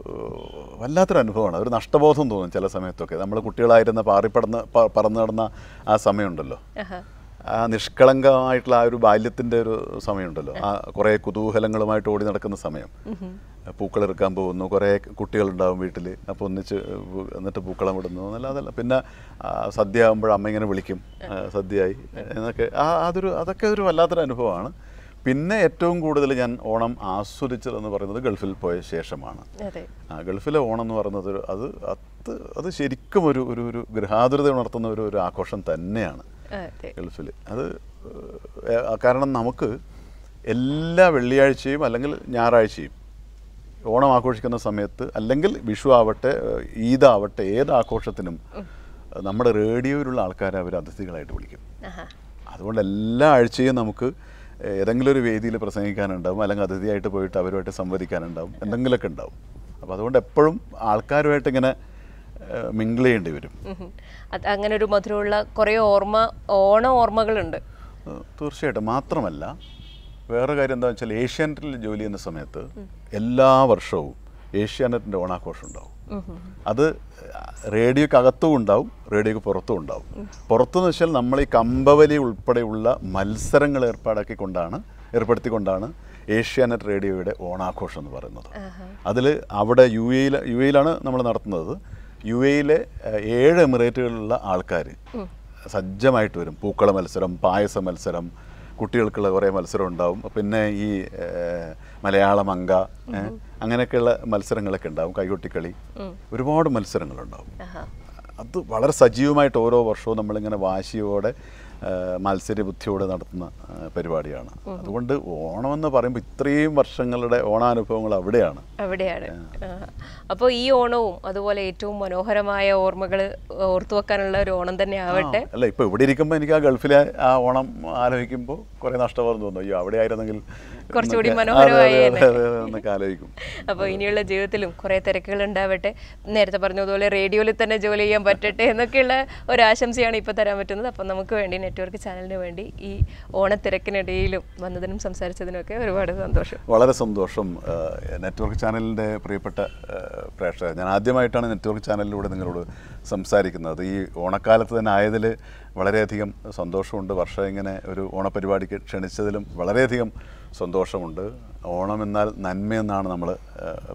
വല്ലാത്തൊരു അനുഭവമാണ് ഒരു നഷ്ടബോധം തോന്നും ചില സമയത്തൊക്കെ നമ്മൾ കുട്ടികളായിരുന്ന പാറിപ്പടന്ന് പറന്നു നടന്ന ആ സമയമുണ്ടല്ലോ ആ നിഷ്കളങ്കമായിട്ടുള്ള ആ ഒരു ബാല്യത്തിൻ്റെ ഒരു സമയമുണ്ടല്ലോ ആ കുറേ കുതൂഹലങ്ങളുമായിട്ട് ഓടി നടക്കുന്ന സമയം പൂക്കളെടുക്കാൻ പോകുന്നു കുറേ കുട്ടികളുണ്ടാവും വീട്ടിൽ അപ്പോൾ ഒന്നിച്ച് എന്നിട്ട് പൂക്കളം ഇടുന്നു അതല്ല പിന്നെ സദ്യ ആകുമ്പോൾ അമ്മ ഇങ്ങനെ വിളിക്കും സദ്യയായി എന്നൊക്കെ ആ അതൊരു അതൊക്കെ ഒരു വല്ലാത്തൊരു അനുഭവമാണ് പിന്നെ ഏറ്റവും കൂടുതൽ ഞാൻ ഓണം ആസ്വദിച്ചതെന്ന് പറയുന്നത് ഗൾഫിൽ പോയ ശേഷമാണ് ആ ഗൾഫിലെ ഓണം എന്ന് പറയുന്നത് അത് അത് അത് ശരിക്കും ഒരു ഒരു ഒരു ഗൃഹാതുരത ഉണർത്തുന്ന ഒരു ഒരു ആഘോഷം തന്നെയാണ് ഗൾഫിൽ അത് കാരണം നമുക്ക് എല്ലാ വെള്ളിയാഴ്ചയും അല്ലെങ്കിൽ ഞായറാഴ്ചയും ഓണം ആഘോഷിക്കുന്ന സമയത്ത് അല്ലെങ്കിൽ വിഷു ആവട്ടെ ഈദാവട്ടെ ഏത് ആഘോഷത്തിനും നമ്മുടെ റേഡിയോയിലുള്ള ആൾക്കാരെ അവർ അതിഥികളായിട്ട് വിളിക്കും അതുകൊണ്ട് എല്ലാ ആഴ്ചയും നമുക്ക് ഏതെങ്കിലും ഒരു വേദിയിൽ പ്രസംഗിക്കാനുണ്ടാവും അല്ലെങ്കിൽ അതിഥിയായിട്ട് പോയിട്ട് അവരുമായിട്ട് സംവദിക്കാനുണ്ടാവും എന്തെങ്കിലുമൊക്കെ ഉണ്ടാവും അപ്പോൾ അതുകൊണ്ട് എപ്പോഴും ആൾക്കാരുമായിട്ട് ഇങ്ങനെ മിങ്കിൾ ചെയ്യേണ്ടി വരും അങ്ങനെ ഒരു മധുരമുള്ള കുറേ ഓർമ്മ ഓണ ഓർമ്മകളുണ്ട് തീർച്ചയായിട്ടും മാത്രമല്ല വേറെ കാര്യം എന്താണെന്ന് വെച്ചാൽ ഏഷ്യാനെറ്റിൽ ജോലി ചെയ്യുന്ന സമയത്ത് എല്ലാ വർഷവും ഏഷ്യാനെറ്റിൻ്റെ ഓണാഘോഷം ഉണ്ടാവും അത് റേഡിയോക്കകത്തും ഉണ്ടാവും റേഡിയോക്ക് പുറത്തും ഉണ്ടാവും പുറത്തുനിന്ന് വെച്ചാൽ നമ്മൾ ഈ കമ്പവലി ഉൾപ്പെടെയുള്ള മത്സരങ്ങൾ ഏർപ്പാടാക്കിക്കൊണ്ടാണ് ഏർപ്പെടുത്തിക്കൊണ്ടാണ് ഏഷ്യാനെറ്റ് റേഡിയോയുടെ ഓണാഘോഷം എന്ന് പറയുന്നത് അതിൽ അവിടെ യു എയിൽ യു എയിലാണ് നമ്മൾ നടത്തുന്നത് യു എയിലെ ഏഴ് എമിറേറ്റുകളിലുള്ള ആൾക്കാർ സജ്ജമായിട്ട് വരും പൂക്കള മത്സരം പായസ മത്സരം കുട്ടികൾക്കുള്ള കുറേ മത്സരം ഉണ്ടാവും പിന്നെ ഈ മലയാളം അങ്ക അങ്ങനെയൊക്കെയുള്ള മത്സരങ്ങളൊക്കെ ഉണ്ടാവും കൈകൊട്ടിക്കളി ഒരുപാട് മത്സരങ്ങളുണ്ടാവും അത് വളരെ സജീവമായിട്ട് ഓരോ വർഷവും നമ്മളിങ്ങനെ വാശിയോടെ മത്സരബുദ്ധിയോടെ നടത്തുന്ന പരിപാടിയാണ് അതുകൊണ്ട് ഓണം എന്ന് പറയുമ്പോൾ ഇത്രയും വർഷങ്ങളുടെ ഓണാനുഭവങ്ങൾ അവിടെയാണ് അവിടെയാണ് അപ്പോൾ ഈ ഓണവും അതുപോലെ ഏറ്റവും മനോഹരമായ ഓർമ്മകൾ ഓർത്തു വെക്കാനുള്ള ഒരു ഓണം തന്നെ ആവട്ടെ അല്ല ഇപ്പൊ ഇവിടെ ഇരിക്കുമ്പോൾ എനിക്ക് ആ ഗൾഫിലെ ആ ഓണം ആലോചിക്കുമ്പോൾ കുറേ നഷ്ടപോലെ തോന്നുന്നു അയ്യോ അവിടെ ആയിരുന്നെങ്കിൽ കുറച്ചുകൂടി മനോഹരമായി അപ്പോൾ ഇനിയുള്ള ജീവിതത്തിലും കുറേ തിരക്കുകൾ ഉണ്ടാവട്ടെ നേരത്തെ പറഞ്ഞതുപോലെ റേഡിയോയിൽ തന്നെ ജോലി ചെയ്യാൻ പറ്റട്ടെ എന്നൊക്കെയുള്ള ഒരു ആശംസയാണ് ഇപ്പോൾ തരാൻ പറ്റുന്നത് അപ്പൊ നമുക്ക് വേണ്ടി നെറ്റ്വർക്ക് ചാനലിന് വേണ്ടി ഈ ഓണത്തിരക്കിനിടയിലും വന്നതിനും സംസാരിച്ചതിനും ഒക്കെ ഒരുപാട് സന്തോഷം വളരെ സന്തോഷം നെറ്റ്വർക്ക് ചാനലിന്റെ പ്രിയപ്പെട്ട പ്രേക്ഷകർ ഞാൻ ആദ്യമായിട്ടാണ് നെറ്റ്വർക്ക് ചാനലിലൂടെ നിങ്ങളോട് സംസാരിക്കുന്നത് ഈ ഓണക്കാലത്ത് തന്നെ ആയതിൽ വളരെയധികം സന്തോഷമുണ്ട് വർഷം ഇങ്ങനെ ഒരു ഓണപരിപാടിക്ക് ക്ഷണിച്ചതിലും വളരെയധികം സന്തോഷമുണ്ട് ഓണം എന്നാൽ നന്മയെന്നാണ് നമ്മൾ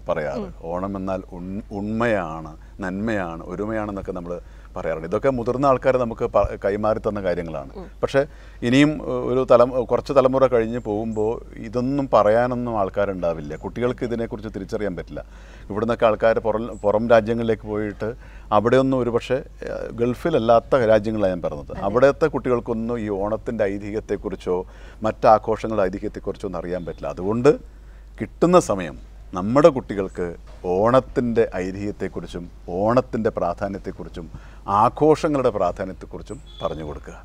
പറയാറ് ഓണം എന്നാൽ ഉൺ ഉണ്മയാണ് നന്മയാണ് ഒരുമയാണെന്നൊക്കെ നമ്മൾ പറയാറുണ്ട് ഇതൊക്കെ മുതിർന്ന ആൾക്കാർ നമുക്ക് കൈമാറി തന്ന കാര്യങ്ങളാണ് പക്ഷേ ഇനിയും ഒരു തലം കുറച്ച് തലമുറ കഴിഞ്ഞ് പോകുമ്പോൾ ഇതൊന്നും പറയാനൊന്നും ആൾക്കാരുണ്ടാവില്ല കുട്ടികൾക്ക് ഇതിനെക്കുറിച്ച് തിരിച്ചറിയാൻ പറ്റില്ല ഇവിടെ നിന്നൊക്കെ ആൾക്കാർ പുറം പുറം രാജ്യങ്ങളിലേക്ക് പോയിട്ട് അവിടെയൊന്നും ഒരുപക്ഷെ ഗൾഫിലല്ലാത്ത രാജ്യങ്ങളാണ് ഞാൻ പറഞ്ഞത് അവിടുത്തെ കുട്ടികൾക്കൊന്നും ഈ ഓണത്തിൻ്റെ ഐതിഹ്യത്തെക്കുറിച്ചോ മറ്റാഘോഷങ്ങളുടെ ഐതിഹ്യത്തെക്കുറിച്ചോ ഒന്നും അറിയാൻ പറ്റില്ല അതുകൊണ്ട് കിട്ടുന്ന സമയം നമ്മുടെ കുട്ടികൾക്ക് ഓണത്തിൻ്റെ ഐതിഹ്യത്തെക്കുറിച്ചും ഓണത്തിൻ്റെ പ്രാധാന്യത്തെക്കുറിച്ചും ആഘോഷങ്ങളുടെ പ്രാധാന്യത്തെക്കുറിച്ചും പറഞ്ഞു കൊടുക്കുക